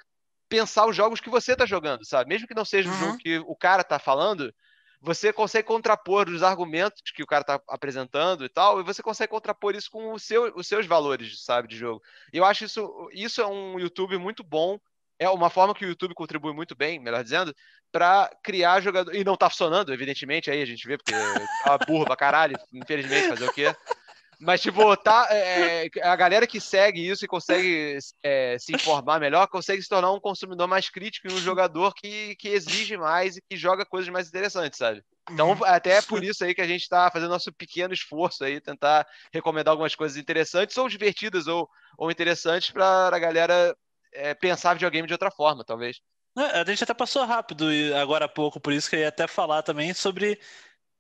pensar os jogos que você está jogando, sabe? Mesmo que não seja uhum. o jogo que o cara está falando, você consegue contrapor os argumentos que o cara está apresentando e tal, e você consegue contrapor isso com seu, os seus valores, sabe, de jogo. Eu acho isso, isso é um YouTube muito bom, é uma forma que o YouTube contribui muito bem, melhor dizendo, para criar jogador. E não tá funcionando, evidentemente, aí a gente vê, porque é uma burra pra caralho, infelizmente, fazer o quê? Mas, tipo, tá, é, é, a galera que segue isso e consegue é, se informar melhor, consegue se tornar um consumidor mais crítico e um jogador que, que exige mais e que joga coisas mais interessantes, sabe? Então, uhum. até é por isso aí que a gente está fazendo nosso pequeno esforço aí, tentar recomendar algumas coisas interessantes, ou divertidas, ou, ou interessantes, para a galera é, pensar videogame de outra forma, talvez. É, a gente até passou rápido agora há pouco, por isso que eu ia até falar também sobre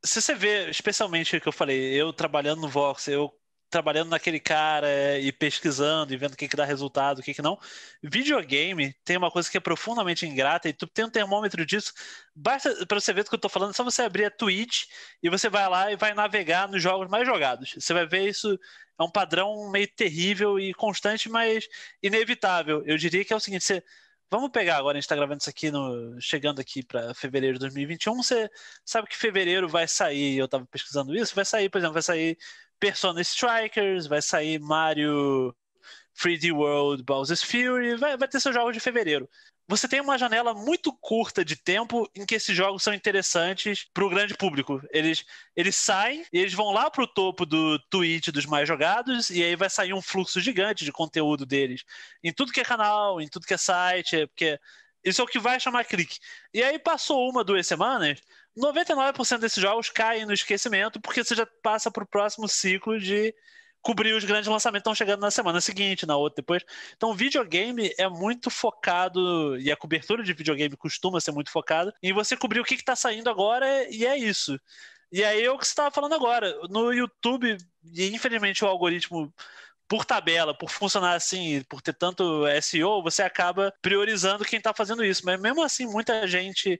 se você vê, especialmente o que eu falei, eu trabalhando no Vox, eu trabalhando naquele cara é, e pesquisando e vendo o que, que dá resultado, o que, que não. Videogame tem uma coisa que é profundamente ingrata e tu tem um termômetro disso. Basta para você ver o que eu estou falando, é só você abrir a Twitch e você vai lá e vai navegar nos jogos mais jogados. Você vai ver isso é um padrão meio terrível e constante, mas inevitável. Eu diria que é o seguinte, você Vamos pegar agora, a gente está gravando isso aqui, no, chegando aqui para fevereiro de 2021. Você sabe que fevereiro vai sair, eu estava pesquisando isso, vai sair, por exemplo, vai sair Persona Strikers, vai sair Mario 3D World Bowser's Fury, vai, vai ter seus jogos de fevereiro você tem uma janela muito curta de tempo em que esses jogos são interessantes para o grande público. Eles, eles saem e eles vão lá para o topo do tweet dos mais jogados e aí vai sair um fluxo gigante de conteúdo deles em tudo que é canal, em tudo que é site, é porque isso é o que vai chamar clique. E aí passou uma, duas semanas, 99% desses jogos caem no esquecimento porque você já passa para o próximo ciclo de cobrir os grandes lançamentos que estão chegando na semana seguinte, na outra depois. Então, videogame é muito focado, e a cobertura de videogame costuma ser muito focada, em você cobrir o que está saindo agora, e é isso. E aí é o que você estava falando agora. No YouTube, e infelizmente o algoritmo por tabela, por funcionar assim, por ter tanto SEO, você acaba priorizando quem está fazendo isso. Mas mesmo assim, muita gente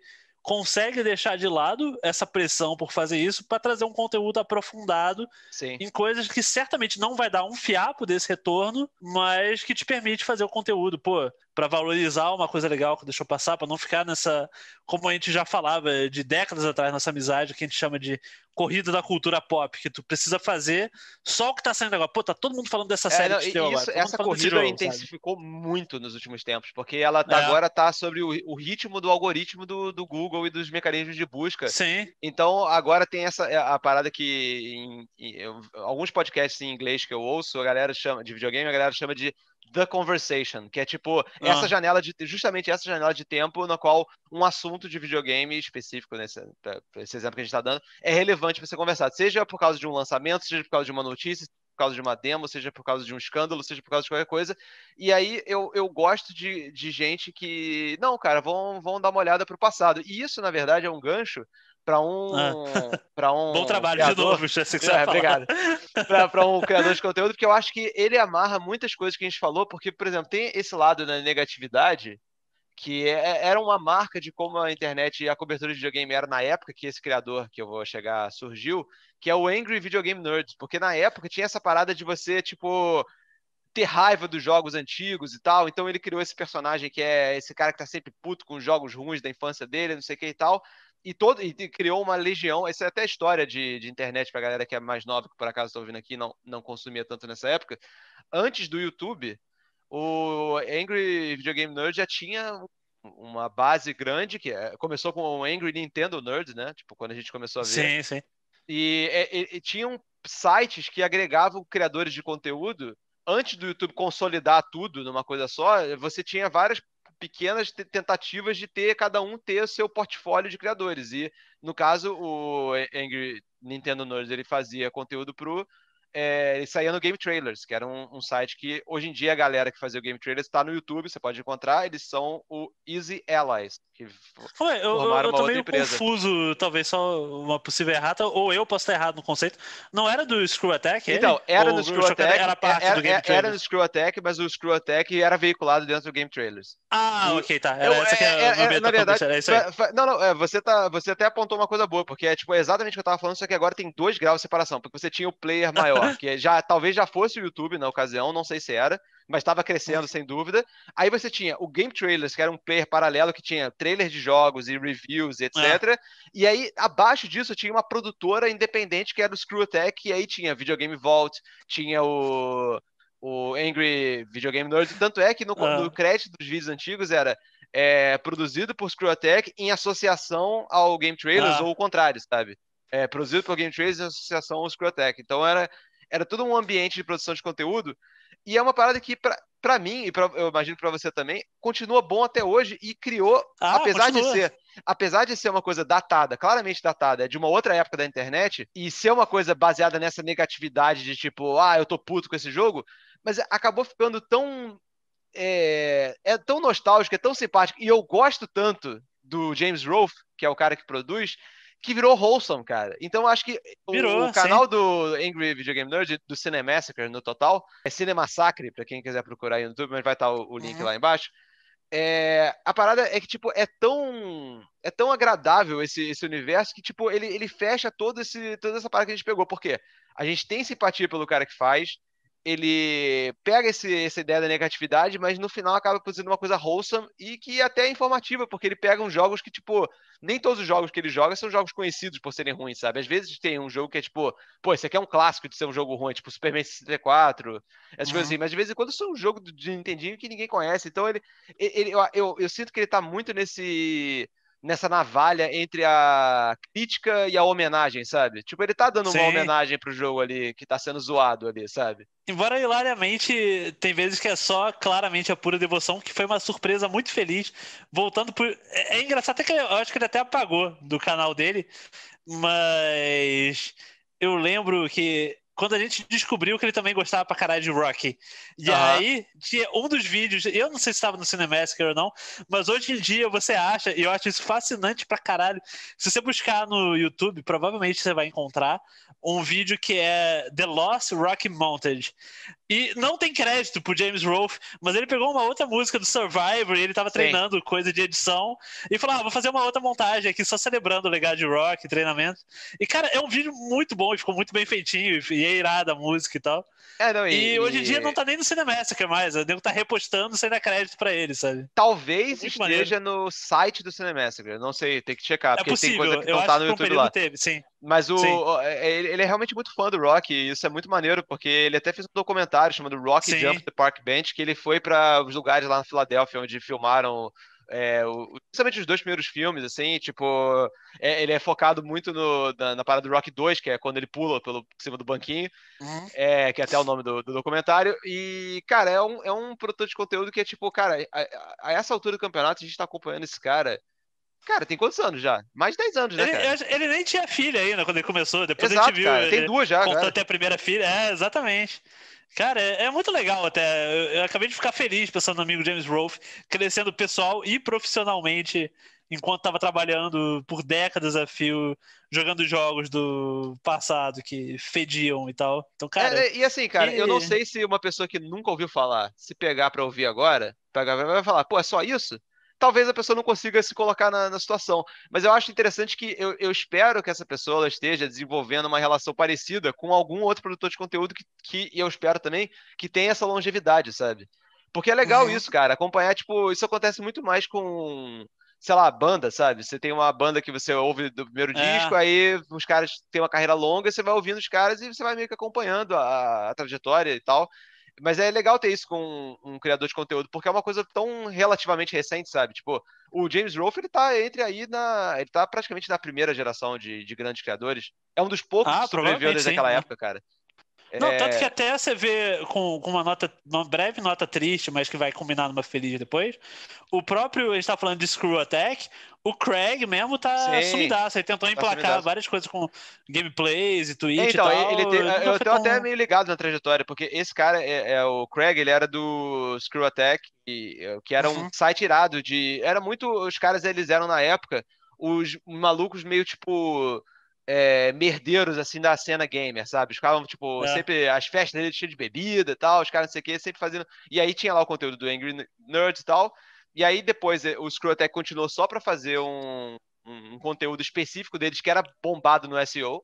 consegue deixar de lado essa pressão por fazer isso para trazer um conteúdo aprofundado Sim. em coisas que certamente não vai dar um fiapo desse retorno, mas que te permite fazer o conteúdo, pô, para valorizar uma coisa legal que deixou passar, para não ficar nessa, como a gente já falava de décadas atrás, nossa amizade, que a gente chama de corrida da cultura pop que tu precisa fazer só o que tá saindo agora. Pô, tá todo mundo falando dessa é, série não, que isso, agora. Essa corrida jogo, intensificou sabe? muito nos últimos tempos, porque ela tá, é. agora tá sobre o, o ritmo do algoritmo do, do, Google e dos mecanismos de busca. Sim. Então agora tem essa é, a parada que em, em, alguns podcasts em inglês que eu ouço, a galera chama de videogame, a galera chama de The Conversation, que é tipo ah. essa janela de justamente essa janela de tempo na qual um assunto de videogame específico nesse pra, pra esse exemplo que a gente está dando é relevante para ser conversado, seja por causa de um lançamento, seja por causa de uma notícia, causa de uma demo, seja por causa de um escândalo, seja por causa de qualquer coisa. E aí eu, eu gosto de, de gente que, não, cara, vão, vão dar uma olhada para o passado. E isso, na verdade, é um gancho para um, ah. para um bom trabalho criador, de novo, isso é assim que você é, obrigado. para um criador de conteúdo, porque eu acho que ele amarra muitas coisas que a gente falou, porque por exemplo tem esse lado da negatividade que é, é, era uma marca de como a internet e a cobertura de videogame era na época que esse criador, que eu vou chegar, surgiu, que é o Angry Video Game Nerds, porque na época tinha essa parada de você, tipo, ter raiva dos jogos antigos e tal, então ele criou esse personagem que é esse cara que tá sempre puto com os jogos ruins da infância dele, não sei o que e tal, e, todo, e criou uma legião. Essa é até história de, de internet para galera que é mais nova, que por acaso estou tá ouvindo aqui, não, não consumia tanto nessa época. Antes do YouTube, o Angry Video Game Nerd já tinha uma base grande, que é, começou com o Angry Nintendo Nerd, né? Tipo, quando a gente começou a ver. Sim, sim. E, é, e, e tinham sites que agregavam criadores de conteúdo antes do YouTube consolidar tudo numa coisa só, você tinha várias pequenas tentativas de ter cada um ter o seu portfólio de criadores. E no caso, o Angry Nintendo Nerd ele fazia conteúdo pro é, ele saía no Game Trailers, que era um, um, site que hoje em dia a galera que fazia o Game Trailers está no YouTube, você pode encontrar. Eles são o Easy Allies, que Foi, eu, formaram eu, tô meio empresa. confuso, talvez só uma possível errata, ou eu posso estar errado no conceito. Não era do Screw Attack? Ele? Então, era ou do Screw Attack. Era, é, parte é, era, do Game Trailers. era do Screw Attack, mas o Screw Attack era veiculado dentro do Game Trailers. Ah, e, ok, tá. Era eu, essa que é, é, é, é, na verdade, é não, não, você, tá, você até apontou uma coisa boa, porque é tipo, exatamente o que eu tava falando, só que agora tem dois graus de separação, porque você tinha o player maior que já talvez já fosse o YouTube na ocasião, não sei se era, mas estava crescendo sem dúvida. Aí você tinha o Game Trailers, que era um player paralelo que tinha trailers de jogos e reviews, etc. É. E aí abaixo disso tinha uma produtora independente que era o Screw Attack, e aí tinha Videogame Vault, tinha o o Angry Videogame Nerd, tanto é que no, ah. no crédito dos vídeos antigos era é, produzido por Screwtech em associação ao Game Trailers, ah. ou o contrário, sabe? É, produzido por Game Trailers em associação ao Screwtech. Então era era todo um ambiente de produção de conteúdo. E é uma parada que, para mim, e pra, eu imagino para você também, continua bom até hoje e criou, ah, apesar continua. de ser. Apesar de ser uma coisa datada, claramente datada, é de uma outra época da internet, e ser uma coisa baseada nessa negatividade de tipo, ah, eu tô puto com esse jogo, mas acabou ficando tão. É, é tão nostálgico, é tão simpático, e eu gosto tanto do James Rolfe, que é o cara que produz, que virou wholesome, cara. Então acho que o, virou, o canal sim. do Angry Video Game Nerd, do Cinemassacre no total, é Cinemassacre, para quem quiser procurar aí no YouTube, mas vai estar tá o, o link é. lá embaixo. É, a parada é que, tipo, é tão é tão agradável esse, esse universo que, tipo, ele, ele fecha todo esse, toda essa parada que a gente pegou. Por quê? A gente tem simpatia pelo cara que faz, ele pega esse, essa ideia da negatividade, mas no final acaba produzindo uma coisa wholesome e que até é informativa, porque ele pega uns jogos que, tipo, nem todos os jogos que ele joga são jogos conhecidos por serem ruins, sabe? Às vezes tem um jogo que é tipo, pô, esse aqui é um clássico de ser um jogo ruim, tipo Superman 64, essas uhum. coisas assim, mas de vez em quando são um jogo de Nintendinho que ninguém conhece, então ele, ele eu, eu, eu sinto que ele tá muito nesse nessa navalha entre a crítica e a homenagem, sabe? Tipo, ele tá dando Sim. uma homenagem pro jogo ali, que tá sendo zoado ali, sabe? Embora hilariamente, tem vezes que é só claramente a pura devoção, que foi uma surpresa muito feliz. Voltando por. É, é engraçado até que eu acho que ele até apagou do canal dele, mas eu lembro que quando a gente descobriu que ele também gostava pra caralho de rock. E uhum. aí, tinha um dos vídeos, eu não sei se estava no Cinemasker ou não, mas hoje em dia você acha, e eu acho isso fascinante pra caralho. Se você buscar no YouTube, provavelmente você vai encontrar um vídeo que é The Lost Rock Mounted. E não tem crédito pro James Rolfe, mas ele pegou uma outra música do Survivor e ele tava Sim. treinando coisa de edição e falou: ah, vou fazer uma outra montagem aqui só celebrando o legado de rock, treinamento. E cara, é um vídeo muito bom e ficou muito bem feitinho. E é irada a música e tal. É, não, e, e, hoje em dia não tá nem no Cinemassacre é mais, o nego tá repostando sem dar crédito pra ele, sabe? Talvez é esteja maneiro. no site do Cinemassica, não sei, tem que checar, é porque é possível, tem coisa que não tá no YouTube lá. Teve, sim. Mas o, sim. É, ele é realmente muito fã do rock, e isso é muito maneiro, porque ele até fez um documentário chamado Rock sim. Jump the Park Bench, que ele foi para os lugares lá na Filadélfia, onde filmaram é, o, principalmente os dois primeiros filmes, assim, tipo, é, ele é focado muito no, na, na, parada do Rock 2, que é quando ele pula pelo, por cima do banquinho, uhum. é, que é até o nome do, do, documentário. E, cara, é um, é um produtor de conteúdo que é tipo, cara, a, a, essa altura do campeonato a gente tá acompanhando esse cara. Cara, tem quantos anos já? Mais de 10 anos, né, ele, ele, nem tinha filha ainda quando ele começou, depois Exato, a gente viu. Cara, tem duas já. Contou né? até a primeira filha, é, exatamente. Cara, é, é muito legal até. Eu, eu, acabei de ficar feliz pensando no amigo James Rolfe crescendo pessoal e profissionalmente enquanto estava trabalhando por décadas a fio, jogando jogos do passado que fediam e tal. Então, cara. É, é e assim, cara, e... eu não sei se uma pessoa que nunca ouviu falar, se pegar para ouvir agora, vai falar, pô, é só isso? talvez a pessoa não consiga se colocar na, na situação. Mas eu acho interessante que eu, eu espero que essa pessoa esteja desenvolvendo uma relação parecida com algum outro produtor de conteúdo que, que eu espero também que tenha essa longevidade, sabe? Porque é legal uhum. isso, cara. Acompanhar, tipo, isso acontece muito mais com, sei lá, banda, sabe? Você tem uma banda que você ouve do primeiro é. disco, aí os caras têm uma carreira longa, você vai ouvindo os caras e você vai meio que acompanhando a, a trajetória e tal. Mas é legal ter isso com um, um, criador de conteúdo, porque é uma coisa tão relativamente recente, sabe? Tipo, o James Rolfe, ele tá entre aí na. Ele tá praticamente na primeira geração de, de grandes criadores. É um dos poucos ah, que sobreviveu desde sim, aquela né? época, cara. Não, é. tanto que até você vê com, com, uma nota, uma breve nota triste, mas que vai combinar numa feliz depois. O próprio, a gente tá falando de Screw Attack, o Craig mesmo tá sumidaço. Ele tentou tá emplacar várias coisas com gameplays e tweets então, e tal. Ele, eu tô tão... até meio ligado na trajetória, porque esse cara, é, é o Craig, ele era do Screw Attack, que, é, que era uhum. um site irado de... Era muito... Os caras, eles eram, na época, os malucos meio, tipo é, merdeiros, assim, da cena gamer, sabe? Os caras, tipo, é. sempre as festas dele cheias de bebida e tal, os caras não sei o que, sempre fazendo. E aí tinha lá o conteúdo do Angry Nerd e tal. E aí depois eh, o Screw até continuou só para fazer um, um, conteúdo específico deles que era bombado no SEO.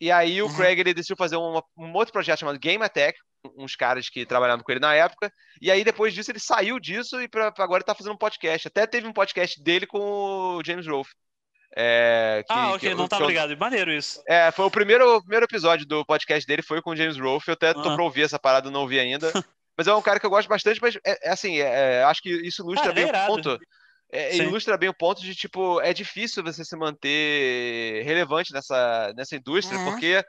E aí o uhum. Craig ele decidiu fazer um outro projeto chamado Game Attack, uns caras que trabalhavam com ele na época. E aí depois disso ele saiu disso e pra agora tá fazendo um podcast. Até teve um podcast dele com o James Rolfe. É, que, ah, ok, que, não tá obrigado. Maneiro isso. É, foi o primeiro, o primeiro episódio do podcast dele, foi com o James Rolfe. Eu até tô ah. pra ouvir essa parada, não ouvi ainda. mas é um cara que eu gosto bastante, mas é, é assim, é, é acho que isso ilustra ah, é bem o ponto. É, ilustra bem o ponto de, tipo, é difícil você se manter relevante nessa, nessa indústria, uhum. porque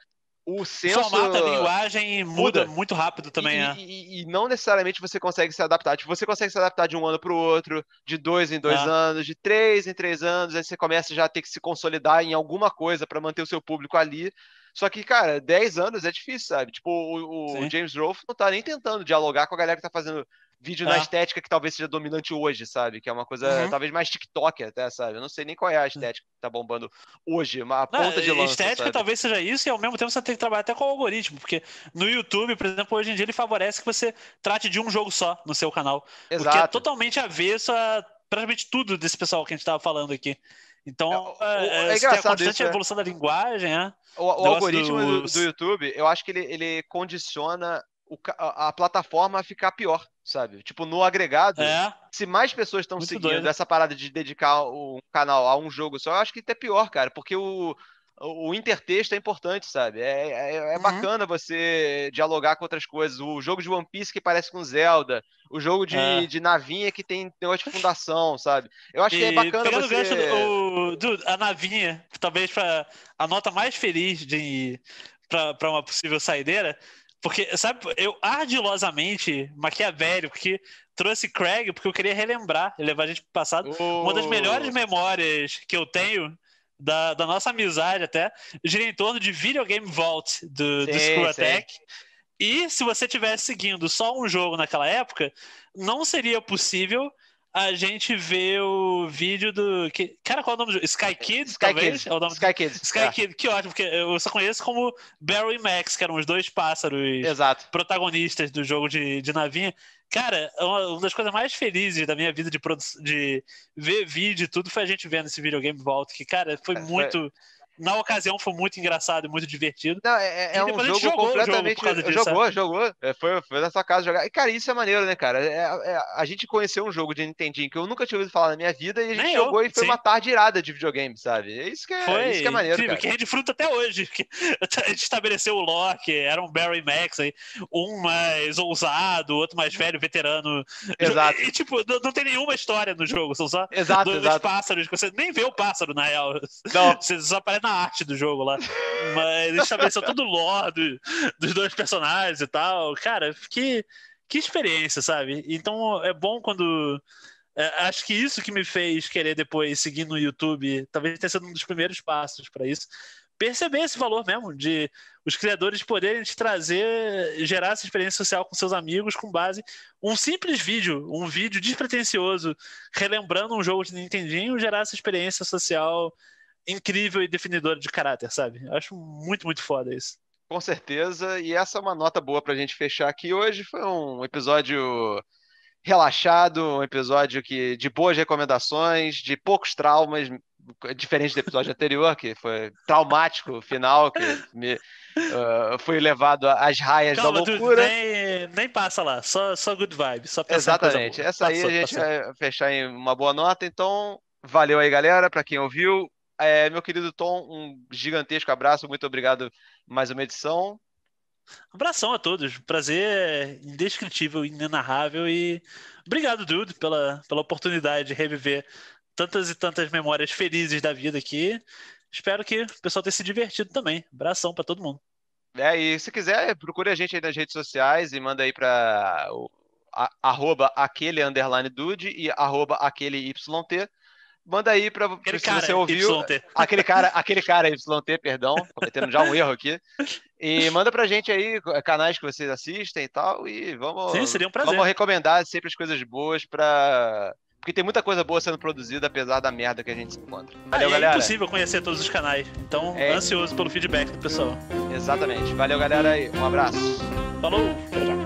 o senso. mata a linguagem muda, muda muito rápido também, e, é. e, e, não necessariamente você consegue se adaptar. Tipo, você consegue se adaptar de um ano para o outro, de dois em dois é. anos, de três em três anos, aí você começa já a ter que se consolidar em alguma coisa para manter o seu público ali. Só que, cara, dez anos é difícil, sabe? Tipo, o, o James Rolfe não tá nem tentando dialogar com a galera que tá fazendo vídeo ah. na é. estética que talvez seja dominante hoje, sabe? Que é uma coisa uhum. talvez mais TikTok até, sabe? Eu não sei nem qual é a estética que tá bombando hoje, mas a ponta não, de lança. Estética sabe? talvez seja isso e ao mesmo tempo você tem que trabalhar até com o algoritmo, porque no YouTube, por exemplo, hoje em dia ele favorece que você trate de um jogo só no seu canal. Exato. Porque é totalmente avesso a praticamente tudo desse pessoal que a gente tava falando aqui. Então, é, é, é, é a isso, é evolução da linguagem, né? O, o algoritmo do... do... YouTube, eu acho que ele, ele condiciona o, a, a plataforma a ficar pior sabe? Tipo, no agregado, é. se mais pessoas estão seguindo doido. essa parada de dedicar um canal a um jogo só, eu acho que até pior, cara, porque o, o intertexto é importante, sabe? É, é, é uhum. bacana você dialogar com outras coisas. O jogo de One Piece que parece com Zelda, o jogo de, é. de navinha que tem negócio de fundação, sabe? Eu acho e que é bacana pegando você... Gancho do, do, a navinha, talvez pra, a nota mais feliz de para uma possível saideira, porque, sabe, eu ardilosamente, Maquiavelli, porque trouxe Craig, porque eu queria relembrar, levar a gente pro passado. Oh. Uma das melhores memórias que eu tenho da, da nossa amizade até, gira em torno de Videogame Vault do, do Screw Attack. E se você estivesse seguindo só um jogo naquela época, não seria possível a gente vê o vídeo do. Que, cara, qual é o nome do Sky Kids, Sky talvez? Kids. É o nome Sky do... Kids. Sky é. Kids, que ótimo, porque eu só conheço como Barry e Max, que eram os dois pássaros Exato. protagonistas do jogo de, de navinha. Cara, uma das coisas mais felizes da minha vida de, produ... de ver vídeo e tudo foi a gente vendo esse videogame Vault, que, cara, foi é, muito. Foi na ocasião foi muito engraçado e muito divertido. Não, é, é, é um jogo jogou completamente. O jogo disso, jogou, jogou. É, foi, foi, na sua casa jogar. E, cara, isso é maneiro, né, cara? É, é, a gente conheceu um jogo de Nintendinho que eu nunca tinha ouvido falar na minha vida e a gente Nem jogou eu, e foi sim. uma tarde irada de videogame, sabe? É isso que é, foi é isso que é maneiro. Incrível, cara. que rende fruta até hoje. A gente estabeleceu o Loki, era um Barry Max aí, um mais ousado, outro mais velho, veterano. Exato. E, tipo, não, não, tem nenhuma história no jogo, são só exato, dois exato. pássaros. Você nem vê o pássaro, na real. Não. Você só aparece na arte do jogo lá. Mas eles estabeleceram todo o lore do, dos dois personagens e tal. Cara, que, que experiência, sabe? Então é bom quando. É, acho que isso que me fez querer depois seguir no YouTube, talvez tenha sido um dos primeiros passos para isso. Perceber esse valor mesmo de os criadores poderem te trazer, gerar essa experiência social com seus amigos com base um simples vídeo, um vídeo despretensioso, relembrando um jogo de Nintendinho, gerar essa experiência social incrível e definidora de caráter, sabe? Eu acho muito, muito foda isso. Com certeza, e essa é uma nota boa pra gente fechar aqui hoje. Foi um episódio relaxado, um episódio que de boas recomendações, de poucos traumas, diferente do episódio anterior, que foi traumático final, que me, uh, fui levado às raias Calma, da loucura. Tu, nem, nem, passa lá, só, só good vibe, só Exatamente, essa passou, tá aí a tá gente passou. vai fechar em uma boa nota, então valeu aí galera, para quem ouviu, é, meu querido Tom, um gigantesco abraço, muito obrigado mais uma edição. Abração a todos, prazer indescritível, inenarrável e obrigado, Dude, pela, pela oportunidade de reviver tantas e tantas memórias felizes da vida aqui. Espero que o pessoal tenha se divertido também. Abração para todo mundo. É, e se quiser, procure a gente aí nas redes sociais e manda aí para arroba aquele underline dude e arroba aquele yt Manda aí para você ouviu. YT. Aquele cara, aquele cara YT, perdão, cometendo já um erro aqui. E manda pra gente aí canais que vocês assistem e tal e vamos Sim, seria um prazer. Vamos recomendar sempre as coisas boas para porque tem muita coisa boa sendo produzida, apesar da merda que a gente se encontra. Ah, Valeu, ah, galera. É impossível conhecer todos os canais, então é... ansioso pelo feedback do pessoal. Exatamente. Valeu, galera. Um abraço. Falou.